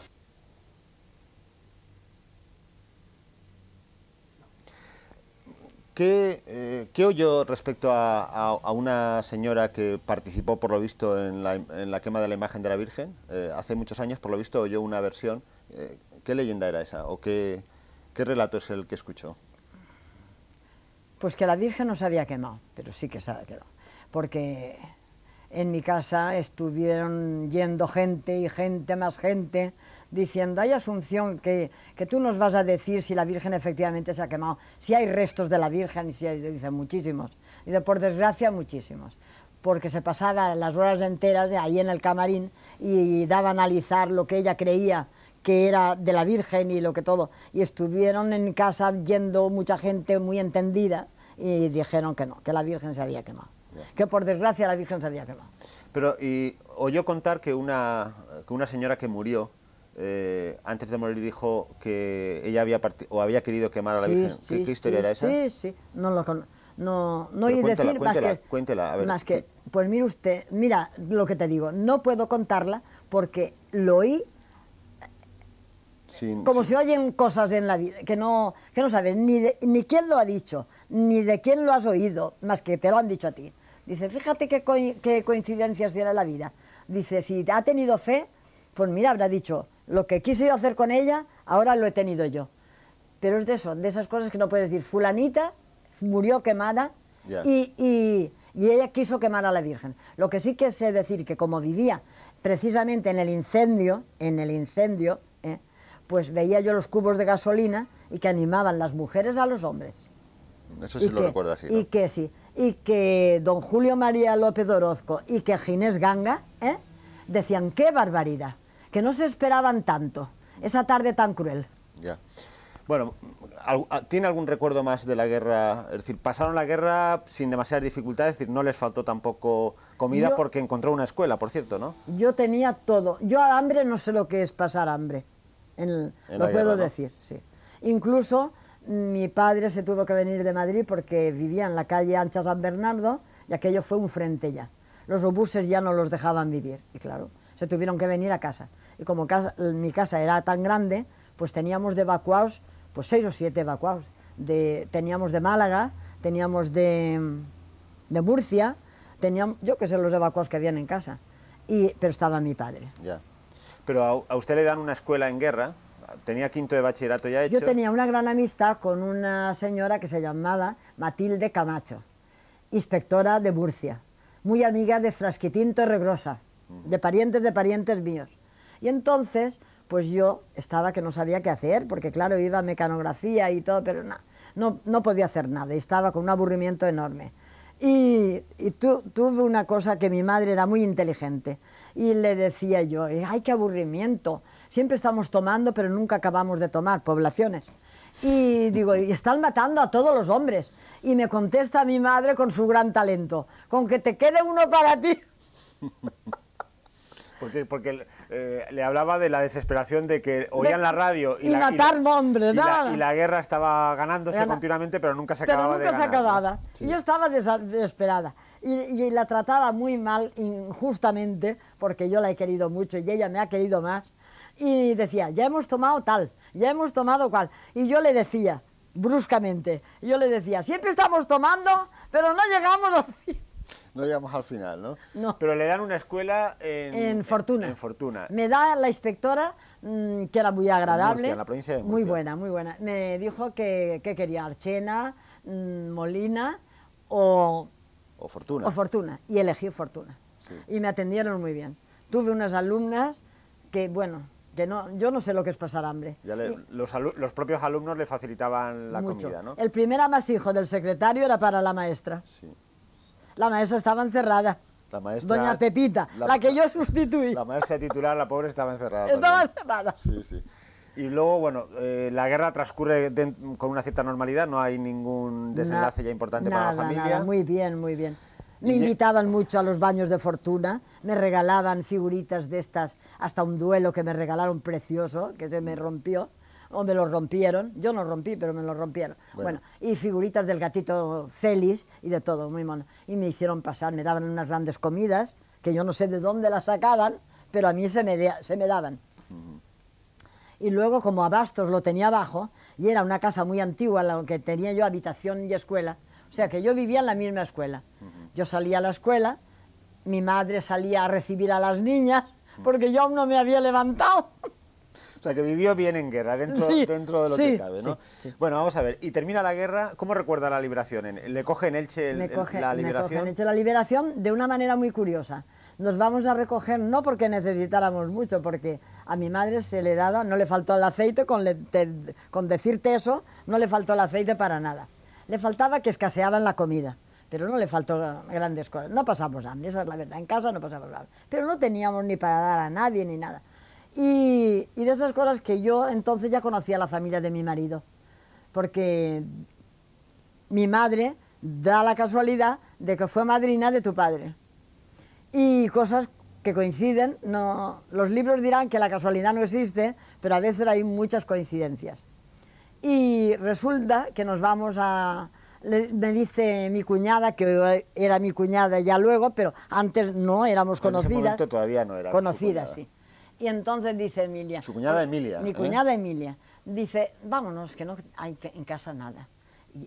¿Qué, eh, oyó respecto a, una señora que participó, por lo visto, en la, quema de la imagen de la Virgen? Eh, hace muchos años, por lo visto, oyó una versión. Eh, ¿Qué leyenda era esa o qué, qué, relato es el que escuchó? Pues que la Virgen no se había quemado, pero sí que se había quemado. Porque en mi casa estuvieron yendo gente y gente más gente diciendo, hay Asunción, que, tú nos vas a decir si la Virgen efectivamente se ha quemado, si hay restos de la Virgen, y si hay, dicen muchísimos. Dice, por desgracia, muchísimos, porque se pasaba las horas enteras ahí en el camarín y daba a analizar lo que ella creía que era de la Virgen y lo que todo. Y estuvieron en casa yendo mucha gente muy entendida y dijeron que no, que la Virgen se había quemado que por desgracia la Virgen sabía que quemado Pero y oyó contar que una, que una señora que murió eh, antes de morir dijo que ella había o había querido quemar a la sí, Virgen. Sí, sí, Sí, sí, no lo No, no decir más que... Cuéntela, a ver. pues mire usted, mira lo que te digo, no puedo contarla porque lo oí como si oyen cosas en la vida que no, que no sabes ni, ni quién lo ha dicho, ni de quién lo has oído, más que te lo han dicho a ti. Dice, fíjate qué, qué coincidencias diera la vida. Dice, si ha tenido fe, pues mira, habrá dicho, lo que quise yo hacer con ella, ahora lo he tenido yo. Pero es de eso, de esas cosas que no puedes decir. Fulanita murió quemada y, ella quiso quemar a la Virgen. Lo que sí que sé decir que como vivía precisamente en el incendio, en el incendio, ¿eh? pues veía yo los cubos de gasolina y que animaban las mujeres a los hombres. Eso sí lo que, recuerdo así. Y que sí. Y que don Julio María López Orozco y que Ginés Ganga ¿eh? decían, qué barbaridad, que no se esperaban tanto, esa tarde tan cruel. Ya. Bueno, ¿tiene algún recuerdo más de la guerra? Es decir, pasaron la guerra sin demasiadas dificultades, es decir, no les faltó tampoco comida porque encontró una escuela, por cierto, ¿no? Yo tenía todo. Yo a hambre no sé lo que es pasar hambre, lo puedo decir, sí. Incluso mi padre se tuvo que venir de Madrid porque vivía en la calle Ancha San Bernardo y aquello fue un frente ya. Los obuses ya no los dejaban vivir y claro, se tuvieron que venir a casa. Y como mi casa era tan grande, pues teníamos de evacuados, pues seis o siete evacuados. teníamos de Málaga, teníamos de, Murcia, teníamos, yo que sé, los evacuados que habían en casa. Y, pero estaba mi padre. Ya. Pero a usted le dan una escuela en guerra, tenía quinto de bachillerato ya hecho. Yo tenía una gran amistad con una señora que se llamaba Matilde Camacho, inspectora de Murcia, muy amiga de Frasquitín Torregrosa, de parientes de parientes míos. Y entonces, pues yo estaba que no sabía qué hacer, porque claro, iba a mecanografía y todo, pero no, podía hacer nada, y estaba con un aburrimiento enorme. Y, tuve una cosa que mi madre era muy inteligente, y le decía yo, eh, ay, qué aburrimiento, Siempre estamos tomando, pero nunca acabamos de tomar poblaciones. Y digo, y están matando a todos los hombres. Y me contesta mi madre con su gran talento, con que te quede uno para ti. Porque, eh, le hablaba de la desesperación de que oían la radio y, matar hombres, y la, y la, guerra estaba ganándose continuamente, pero nunca se acababa. Pero nunca se acababa. Yo estaba desesperada y, la trataba muy mal, injustamente, porque yo la he querido mucho y ella me ha querido más y decía, ya hemos tomado tal, ya hemos tomado cual. Y yo le decía, bruscamente, yo le decía, siempre estamos tomando, pero no llegamos al final. No llegamos al final, ¿no? No. Pero le dan una escuela en, Fortuna. En, Fortuna. Me da la inspectora, mm, que era muy agradable. En la provincia de Muy buena, muy buena. Me dijo que, quería Archena, mm, Molina o... O Fortuna. O Fortuna. Y elegí Fortuna. Y me atendieron muy bien. Tuve unas alumnas que, bueno, que no, yo no sé lo que es pasar hambre. los, propios alumnos le facilitaban la comida, ¿no? El primer amasijo del secretario era para la maestra. Sí. La maestra estaba encerrada. La maestra, Doña Pepita, la, que yo sustituí. La maestra titular, la pobre, estaba encerrada. Estaba encerrada. Sí, sí. Y luego, bueno, eh, la guerra transcurre con una cierta normalidad, no hay ningún desenlace ya importante para la familia. muy bien, muy bien. Me invitaban mucho a los baños de fortuna, me regalaban figuritas de estas, hasta un duelo que me regalaron precioso, que se me mm. rompió, o me lo rompieron, yo no rompí, pero me lo rompieron. Bueno, y figuritas del gatito Félix y de todo, muy mono. Y me hicieron pasar, me daban unas grandes comidas, que yo no sé de dónde las sacaban, pero a mí se me, daban. Y luego, como Abastos lo tenía abajo, y era una casa muy antigua, la que tenía yo habitación y escuela, o sea que yo vivía en la misma escuela. Yo salía a la escuela, mi madre salía a recibir a las niñas, porque yo aún no me había levantado. O sea, que vivió bien en guerra, dentro, de lo que cabe, ¿no? bueno, vamos a ver, y termina la guerra, ¿cómo recuerda la liberación? ¿Le coge en Elche la liberación? Me coge en Elche la liberación de una manera muy curiosa. Nos vamos a recoger, no porque necesitáramos mucho, porque a mi madre se le daba, no le faltó el aceite, con, con decirte eso, no le faltó el aceite para nada. Le faltaba que escaseaban la comida, pero no le faltó grandes cosas. No pasamos hambre, esa es la verdad. En casa no pasamos hambre. Pero no teníamos ni para dar a nadie ni nada. Y, de esas cosas que yo entonces ya conocía la familia de mi marido, porque mi madre da la casualidad de que fue madrina de tu padre. Y cosas que coinciden, no, los libros dirán que la casualidad no existe, pero a veces hay muchas coincidencias. Y resulta que nos vamos a... me dice mi cuñada, que era mi cuñada ya luego, pero antes no éramos conocidas. En todavía no era. Conocidas, sí. Y entonces dice Emilia. Su cuñada eh, Emilia. Mi ¿eh? cuñada Emilia. Dice, vámonos, que no hay en casa nada.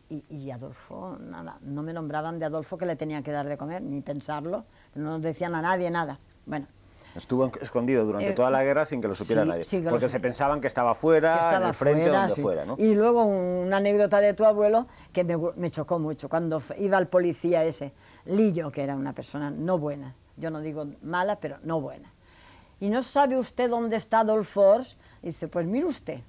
Y, y, y, Adolfo, nada, no me nombraban de Adolfo que le tenía que dar de comer, ni pensarlo, no nos decían a nadie nada. Bueno, Estuvo escondido durante eh, toda la guerra sin que lo supiera nadie. porque se pensaban que estaba fuera, en el frente, donde fuera. Y luego una anécdota de tu abuelo que me, chocó mucho. Cuando iba al policía ese, Lillo, que era una persona no buena, yo no digo mala, pero no buena. ¿Y no sabe usted dónde está Adolfo Dice, pues mire usted,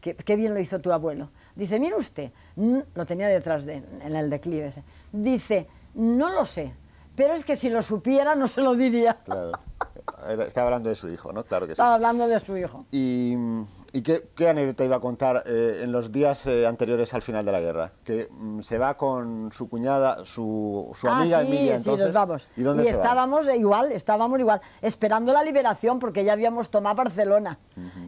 qué, bien lo hizo tu abuelo. Dice, mire usted, lo tenía detrás en el declive ese. Dice, no lo sé, pero es que si lo supiera no se lo diría. Claro. estaba hablando de su hijo, ¿no? Claro que estaba hablando de su hijo. ¿Y, qué, anécdota iba a contar eh, en los días eh, anteriores al final de la guerra? Que mm, se va con su cuñada, su, ah, amiga Emilia, entonces, sí, nos vamos. Y, dónde y estábamos igual, estábamos igual, esperando la liberación porque ya habíamos tomado Barcelona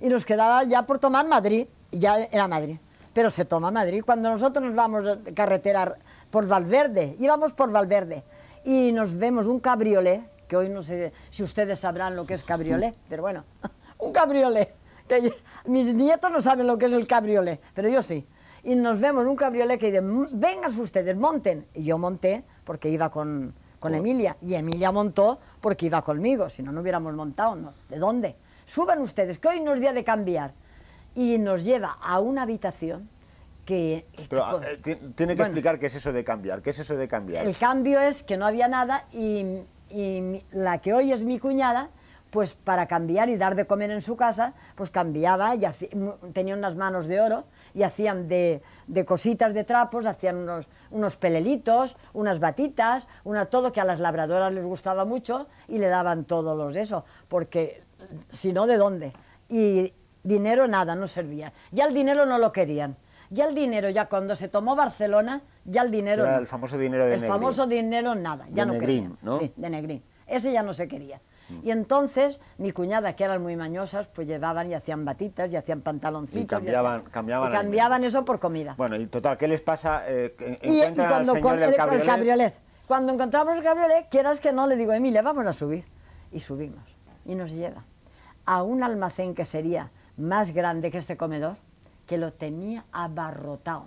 y nos quedaba ya por tomar Madrid, y ya era Madrid. Pero se toma Madrid. Cuando nosotros nos vamos a carretera por Valverde, íbamos por Valverde y nos vemos un cabriolet que hoy no sé si ustedes sabrán lo que es cabriolet, pero bueno, un cabriolet, mis nietos no saben lo que es el cabriolet, pero yo sí. Y nos vemos en un cabriolet que dice, vengan ustedes, monten. Y yo monté porque iba con, Emilia, y Emilia montó porque iba conmigo, si no, no hubiéramos montado, ¿de dónde? Suban ustedes, que hoy no es día de cambiar. Y nos lleva a una habitación que... Eh, tiene que explicar qué es eso de cambiar, qué es eso de cambiar. El cambio es que no había nada y y la que hoy es mi cuñada, pues para cambiar y dar de comer en su casa, pues cambiaba, y tenía unas manos de oro y hacían de, cositas de trapos, hacían unos, unos, pelelitos, unas batitas, una todo que a las labradoras les gustaba mucho y le daban todos los eso, porque si no, ¿de dónde? Y dinero nada, no servía. Ya el dinero no lo querían. Ya el dinero, ya cuando se tomó Barcelona, ya el dinero... Era el famoso dinero de El famoso dinero, nada, ya de no Negrín, ¿no? Sí, de Negrín. Ese ya no se quería. Mm. Y entonces, mi cuñada, que eran muy mañosas, pues llevaban y hacían batitas y hacían pantaloncitos. Y cambiaban, eso por comida. Bueno, y total, ¿qué les pasa? Eh, y, cuando El Cuando encontramos el cabriolet, quieras que no, le digo, Emilia, vamos a subir. Y subimos. Y nos lleva a un almacén que sería más grande que este comedor, que lo tenía abarrotado,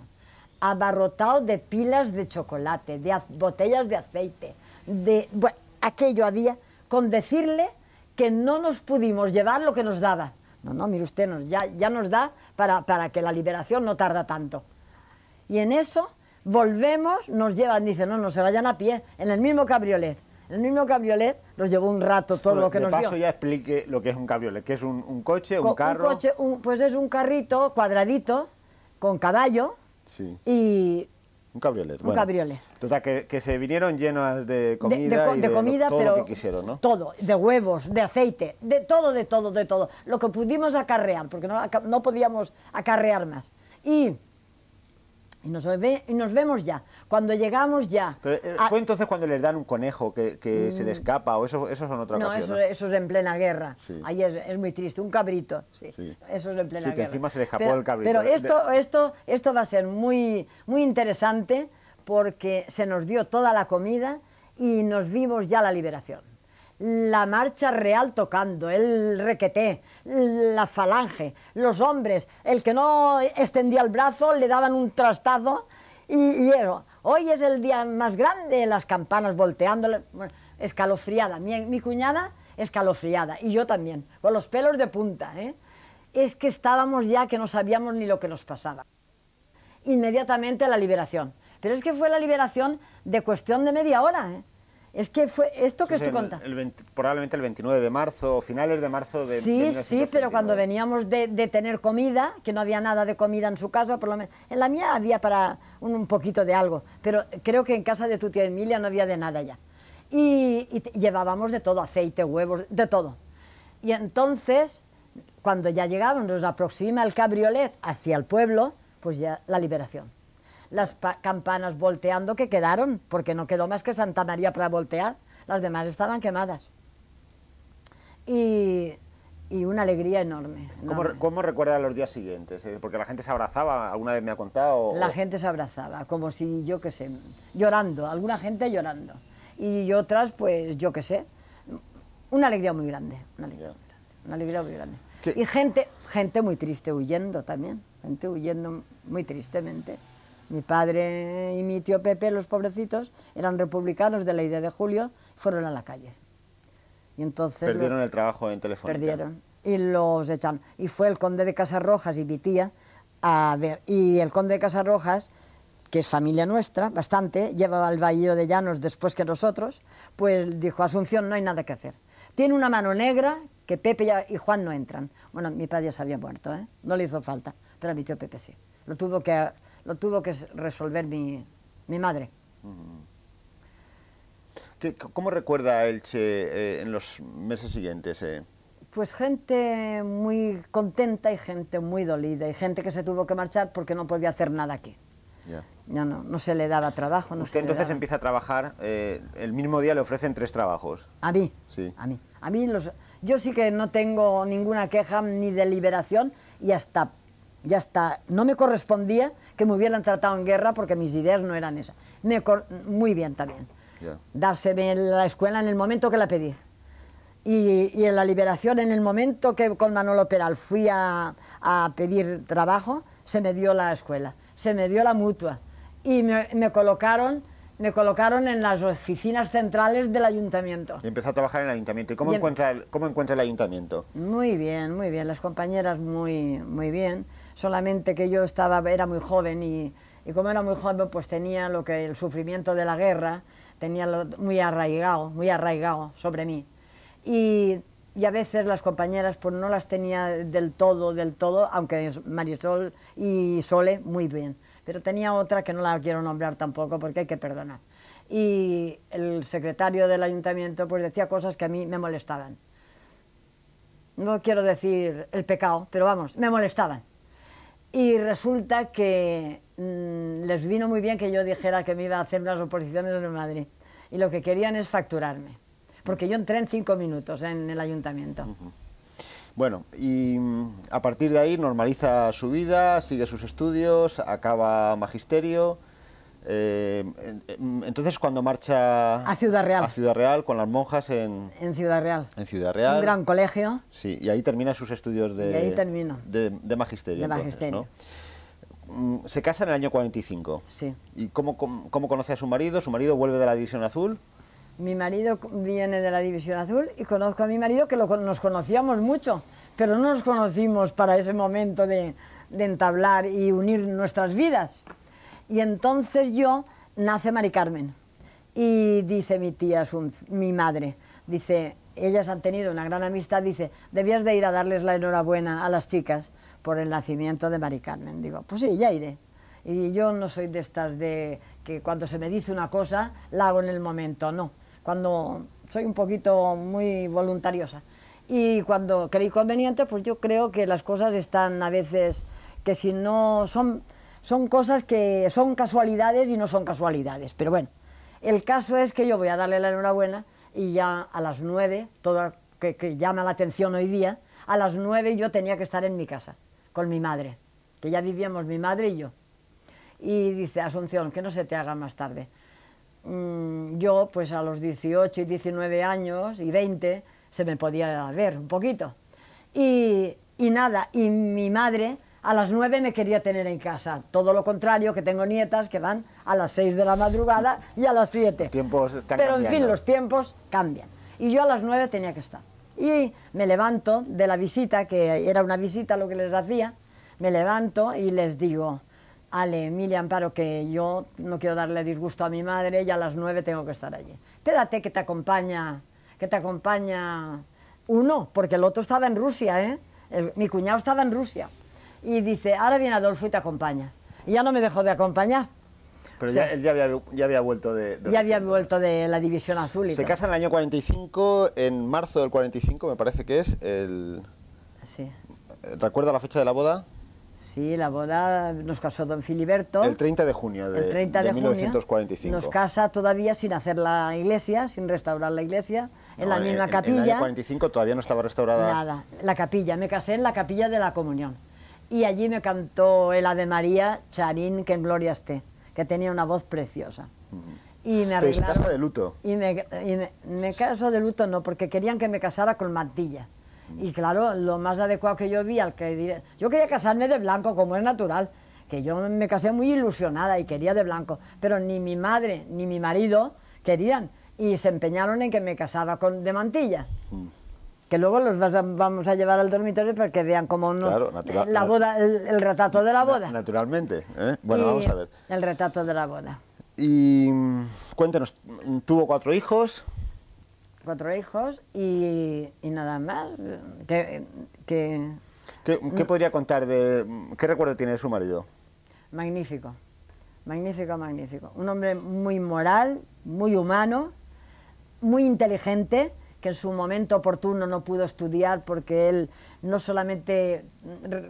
abarrotado de pilas de chocolate, de botellas de aceite, de bueno, aquello había, con decirle que no nos pudimos llevar lo que nos daba. No, no, mire usted, nos, ya, nos da para, para que la liberación no tarda tanto. Y en eso volvemos, nos llevan, dice no, no se vayan a pie, en el mismo cabriolet. En el mismo cabriolet nos llevó un rato todo lo que de nos paso ya explique lo que es un cabriolet, que es un, coche, un carro... Un coche, pues es un carrito cuadradito, con caballo, sí. y un cabriolet. Un cabriolet. que, se vinieron llenos de comida. De, y todo pero. Lo que quisieron, ¿no? Todo, de huevos, de aceite, de todo, de todo, de todo. Lo que pudimos acarrear, porque no, no podíamos acarrear más. Y y nos, ve, y nos vemos ya. Cuando llegamos ya. Eh, ¿Fue entonces cuando les dan un conejo que, se le mm. escapa? ¿O eso, eso son otra no, eso, no, eso es en plena guerra. Ahí es, muy triste. Un cabrito. Sí. Eso es en plena sí, guerra. Que encima se le escapó el cabrito. Pero esto, esto, esto va a ser muy, muy interesante porque se nos dio toda la comida y nos vimos ya la liberación la marcha real tocando, el requeté, la falange, los hombres, el que no extendía el brazo le daban un trastazo y, eso. Hoy es el día más grande, las campanas volteando, escalofriada. Mi, cuñada escalofriada y yo también, con los pelos de punta. ¿eh? Es que estábamos ya que no sabíamos ni lo que nos pasaba. Inmediatamente la liberación. Pero es que fue la liberación de cuestión de media hora. ¿eh? Es que fue esto que estoy contando. probablemente el 29 de marzo, finales de marzo de. Sí, sí, pero cuando veníamos de, tener comida, que no había nada de comida en su casa, por lo menos. En la mía había para un, poquito de algo, pero creo que en casa de tu tía Emilia no había de nada ya. Y, llevábamos de todo, aceite, huevos, de todo. Y entonces, cuando ya llegábamos, nos aproxima el cabriolet hacia el pueblo, pues ya la liberación las campanas volteando que quedaron, porque no quedó más que Santa María para voltear, las demás estaban quemadas. Y, una alegría enorme. ¿Cómo, ¿Cómo, recuerda los días siguientes? Eh, porque la gente se abrazaba, alguna vez me ha contado. La gente se abrazaba, como si, yo qué sé, llorando, alguna gente llorando. Y otras, pues, yo qué sé, una alegría muy grande, una alegría, muy, grande, Y gente, gente muy triste huyendo también, gente huyendo muy tristemente. Mi padre y mi tío Pepe, los pobrecitos, eran republicanos de la idea de Julio, fueron a la calle. Y entonces perdieron el trabajo en telefonía? Perdieron y los echaron. Y fue el conde de Casarrojas y mi tía a ver. Y el conde de Casarrojas, que es familia nuestra, bastante, llevaba el Bahío de Llanos después que nosotros, pues dijo, Asunción, no hay nada que hacer. Tiene una mano negra que Pepe y Juan no entran. Bueno, mi padre ya se había muerto, ¿eh? no le hizo falta, pero a mi tío Pepe sí. Lo tuvo que, lo tuvo que resolver mi, mi madre. ¿Cómo recuerda Elche eh, en los meses siguientes? Eh? Pues gente muy contenta y gente muy dolida, y gente que se tuvo que marchar porque no podía hacer nada aquí. Ya. no, no se le daba trabajo. No Usted entonces empieza a trabajar, eh, el mismo día le ofrecen tres trabajos. ¿A mí? Sí. A mí. A mí los, yo sí que no tengo ninguna queja ni deliberación y hasta ya está. No me correspondía que me hubieran tratado en guerra porque mis ideas no eran esas. muy bien también. Dárseme la escuela en el momento que la pedí. Y, en la liberación, en el momento que con Manolo Peral fui a, pedir trabajo, se me dio la escuela, se me dio la mutua. Y me, colocaron me colocaron en las oficinas centrales del ayuntamiento. Y empezó a trabajar en el ayuntamiento. ¿Y cómo, em- encuentra, el, cómo encuentra el ayuntamiento? Muy bien, muy bien. Las compañeras muy, muy bien solamente que yo estaba, era muy joven y, como era muy joven pues tenía lo que el sufrimiento de la guerra, tenía muy arraigado, muy arraigado sobre mí. Y, a veces las compañeras pues no las tenía del todo, del todo, aunque Marisol y Sole muy bien, pero tenía otra que no la quiero nombrar tampoco porque hay que perdonar. Y el secretario del ayuntamiento pues decía cosas que a mí me molestaban. No quiero decir el pecado, pero vamos, me molestaban. Y resulta que mm, les vino muy bien que yo dijera que me iba a hacer unas oposiciones en Madrid. Y lo que querían es facturarme. Porque yo entré en cinco minutos eh, en el ayuntamiento. Bueno, y mm, a partir de ahí normaliza su vida, sigue sus estudios, acaba magisterio. Eh, entonces, cuando marcha a Ciudad Real, a Ciudad Real con las monjas en, Ciudad Real, en Ciudad Real, un gran colegio. Sí, y ahí termina sus estudios de, de, de, magisterio. De magisterio. Mm, se casa en el año 45. Sí. ¿Y cómo, cómo, conoce a su marido? ¿Su marido vuelve de la División Azul? Mi marido viene de la División Azul y conozco a mi marido que nos conocíamos mucho, pero no nos conocimos para ese momento de entablar y unir nuestras vidas. Y entonces yo nace Mari Carmen. Y dice mi tía, mi madre, dice, ellas han tenido una gran amistad, dice, debías de ir a darles la enhorabuena a las chicas por el nacimiento de Mari Carmen. Digo, pues sí, ya iré. Y yo no soy de estas de que cuando se me dice una cosa, la hago en el momento, no. Cuando soy un poquito muy voluntariosa. Y cuando creí conveniente, pues yo creo que las cosas están a veces que si no son son cosas que son casualidades y no son casualidades. Pero bueno, el caso es que yo voy a darle la enhorabuena y ya a las nueve, todo que, que llama la atención hoy día, a las nueve yo tenía que estar en mi casa con mi madre, que ya vivíamos mi madre y yo. Y dice, Asunción, que no se te haga más tarde. Mm, yo, pues a los 18 y 19 años y 20, se me podía ver un poquito. Y, y nada, y mi madre a las nueve me quería tener en casa. Todo lo contrario, que tengo nietas que van a las seis de la madrugada y a las siete. tiempos Pero en fin, los tiempos cambian. Y yo a las nueve tenía que estar. Y me levanto de la visita, que era una visita lo que les hacía, me levanto y les digo, Ale, Emilia Amparo, que yo no quiero darle disgusto a mi madre y a las nueve tengo que estar allí. Espérate que te acompaña, que te acompaña uno, porque el otro estaba en Rusia, ¿eh? mi cuñado estaba en Rusia y dice, ahora viene Adolfo y te acompaña. Y ya no me dejó de acompañar. Pero ya, él ya había, ya vuelto de... ya había vuelto de la División Azul. Y se casa en el año 45, en marzo del 45 me parece que es el... Sí. Eh, ¿Recuerda la fecha de la boda? Sí, la boda nos casó don Filiberto. El 30 de junio de, el 30 de, 1945. nos casa todavía sin hacer la iglesia, sin restaurar la iglesia, en la misma capilla. En el año 45 todavía no estaba restaurada. Nada, la capilla, me casé en la capilla de la comunión y allí me cantó el Ave María, Charín, que en gloria esté, que tenía una voz preciosa. Y me de luto? Y, me, y caso de luto no, porque querían que me casara con mantilla. Y claro, lo más adecuado que yo vi al que yo quería casarme de blanco, como es natural, que yo me casé muy ilusionada y quería de blanco, pero ni mi madre ni mi marido querían y se empeñaron en que me casara con, de mantilla. Mm que luego los vamos a llevar al dormitorio para que vean como... Eh, el, retrato de la boda. Naturalmente, ¿eh? bueno, vamos a ver. El retrato de la boda. Y mm, cuéntenos... Mm, tuvo cuatro hijos. Cuatro hijos y, nada más. Que, que, ¿Qué, mm. podría contar de qué recuerdo tiene de su marido? Magnífico, magnífico, magnífico. Un hombre muy moral, muy humano, muy inteligente que en su momento oportuno no pudo estudiar porque él no solamente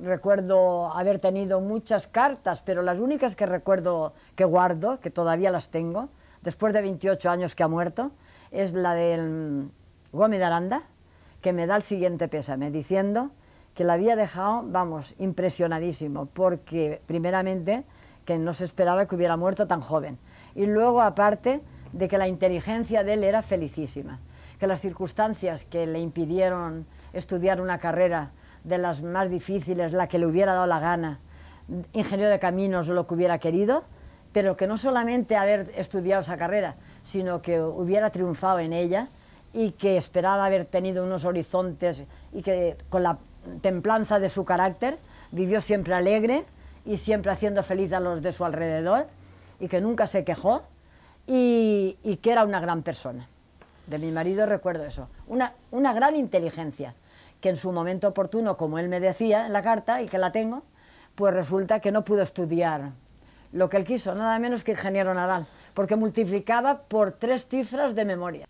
recuerdo haber tenido muchas cartas, pero las únicas que recuerdo que guardo, que todavía las tengo, después de 28 años que ha muerto, es la del Gómez de Aranda, que me da el siguiente pésame, diciendo que la había dejado, vamos, impresionadísimo, porque primeramente que no se esperaba que hubiera muerto tan joven, y luego aparte de que la inteligencia de él era felicísima que las circunstancias que le impidieron estudiar una carrera de las más difíciles, la que le hubiera dado la gana, ingeniero de caminos o lo que hubiera querido, pero que no solamente haber estudiado esa carrera, sino que hubiera triunfado en ella y que esperaba haber tenido unos horizontes y que con la templanza de su carácter vivió siempre alegre y siempre haciendo feliz a los de su alrededor y que nunca se quejó y que era una gran persona de mi marido recuerdo eso, una, una gran inteligencia, que en su momento oportuno, como él me decía en la carta y que la tengo, pues resulta que no pudo estudiar lo que él quiso, nada menos que ingeniero naval, porque multiplicaba por tres cifras de memoria.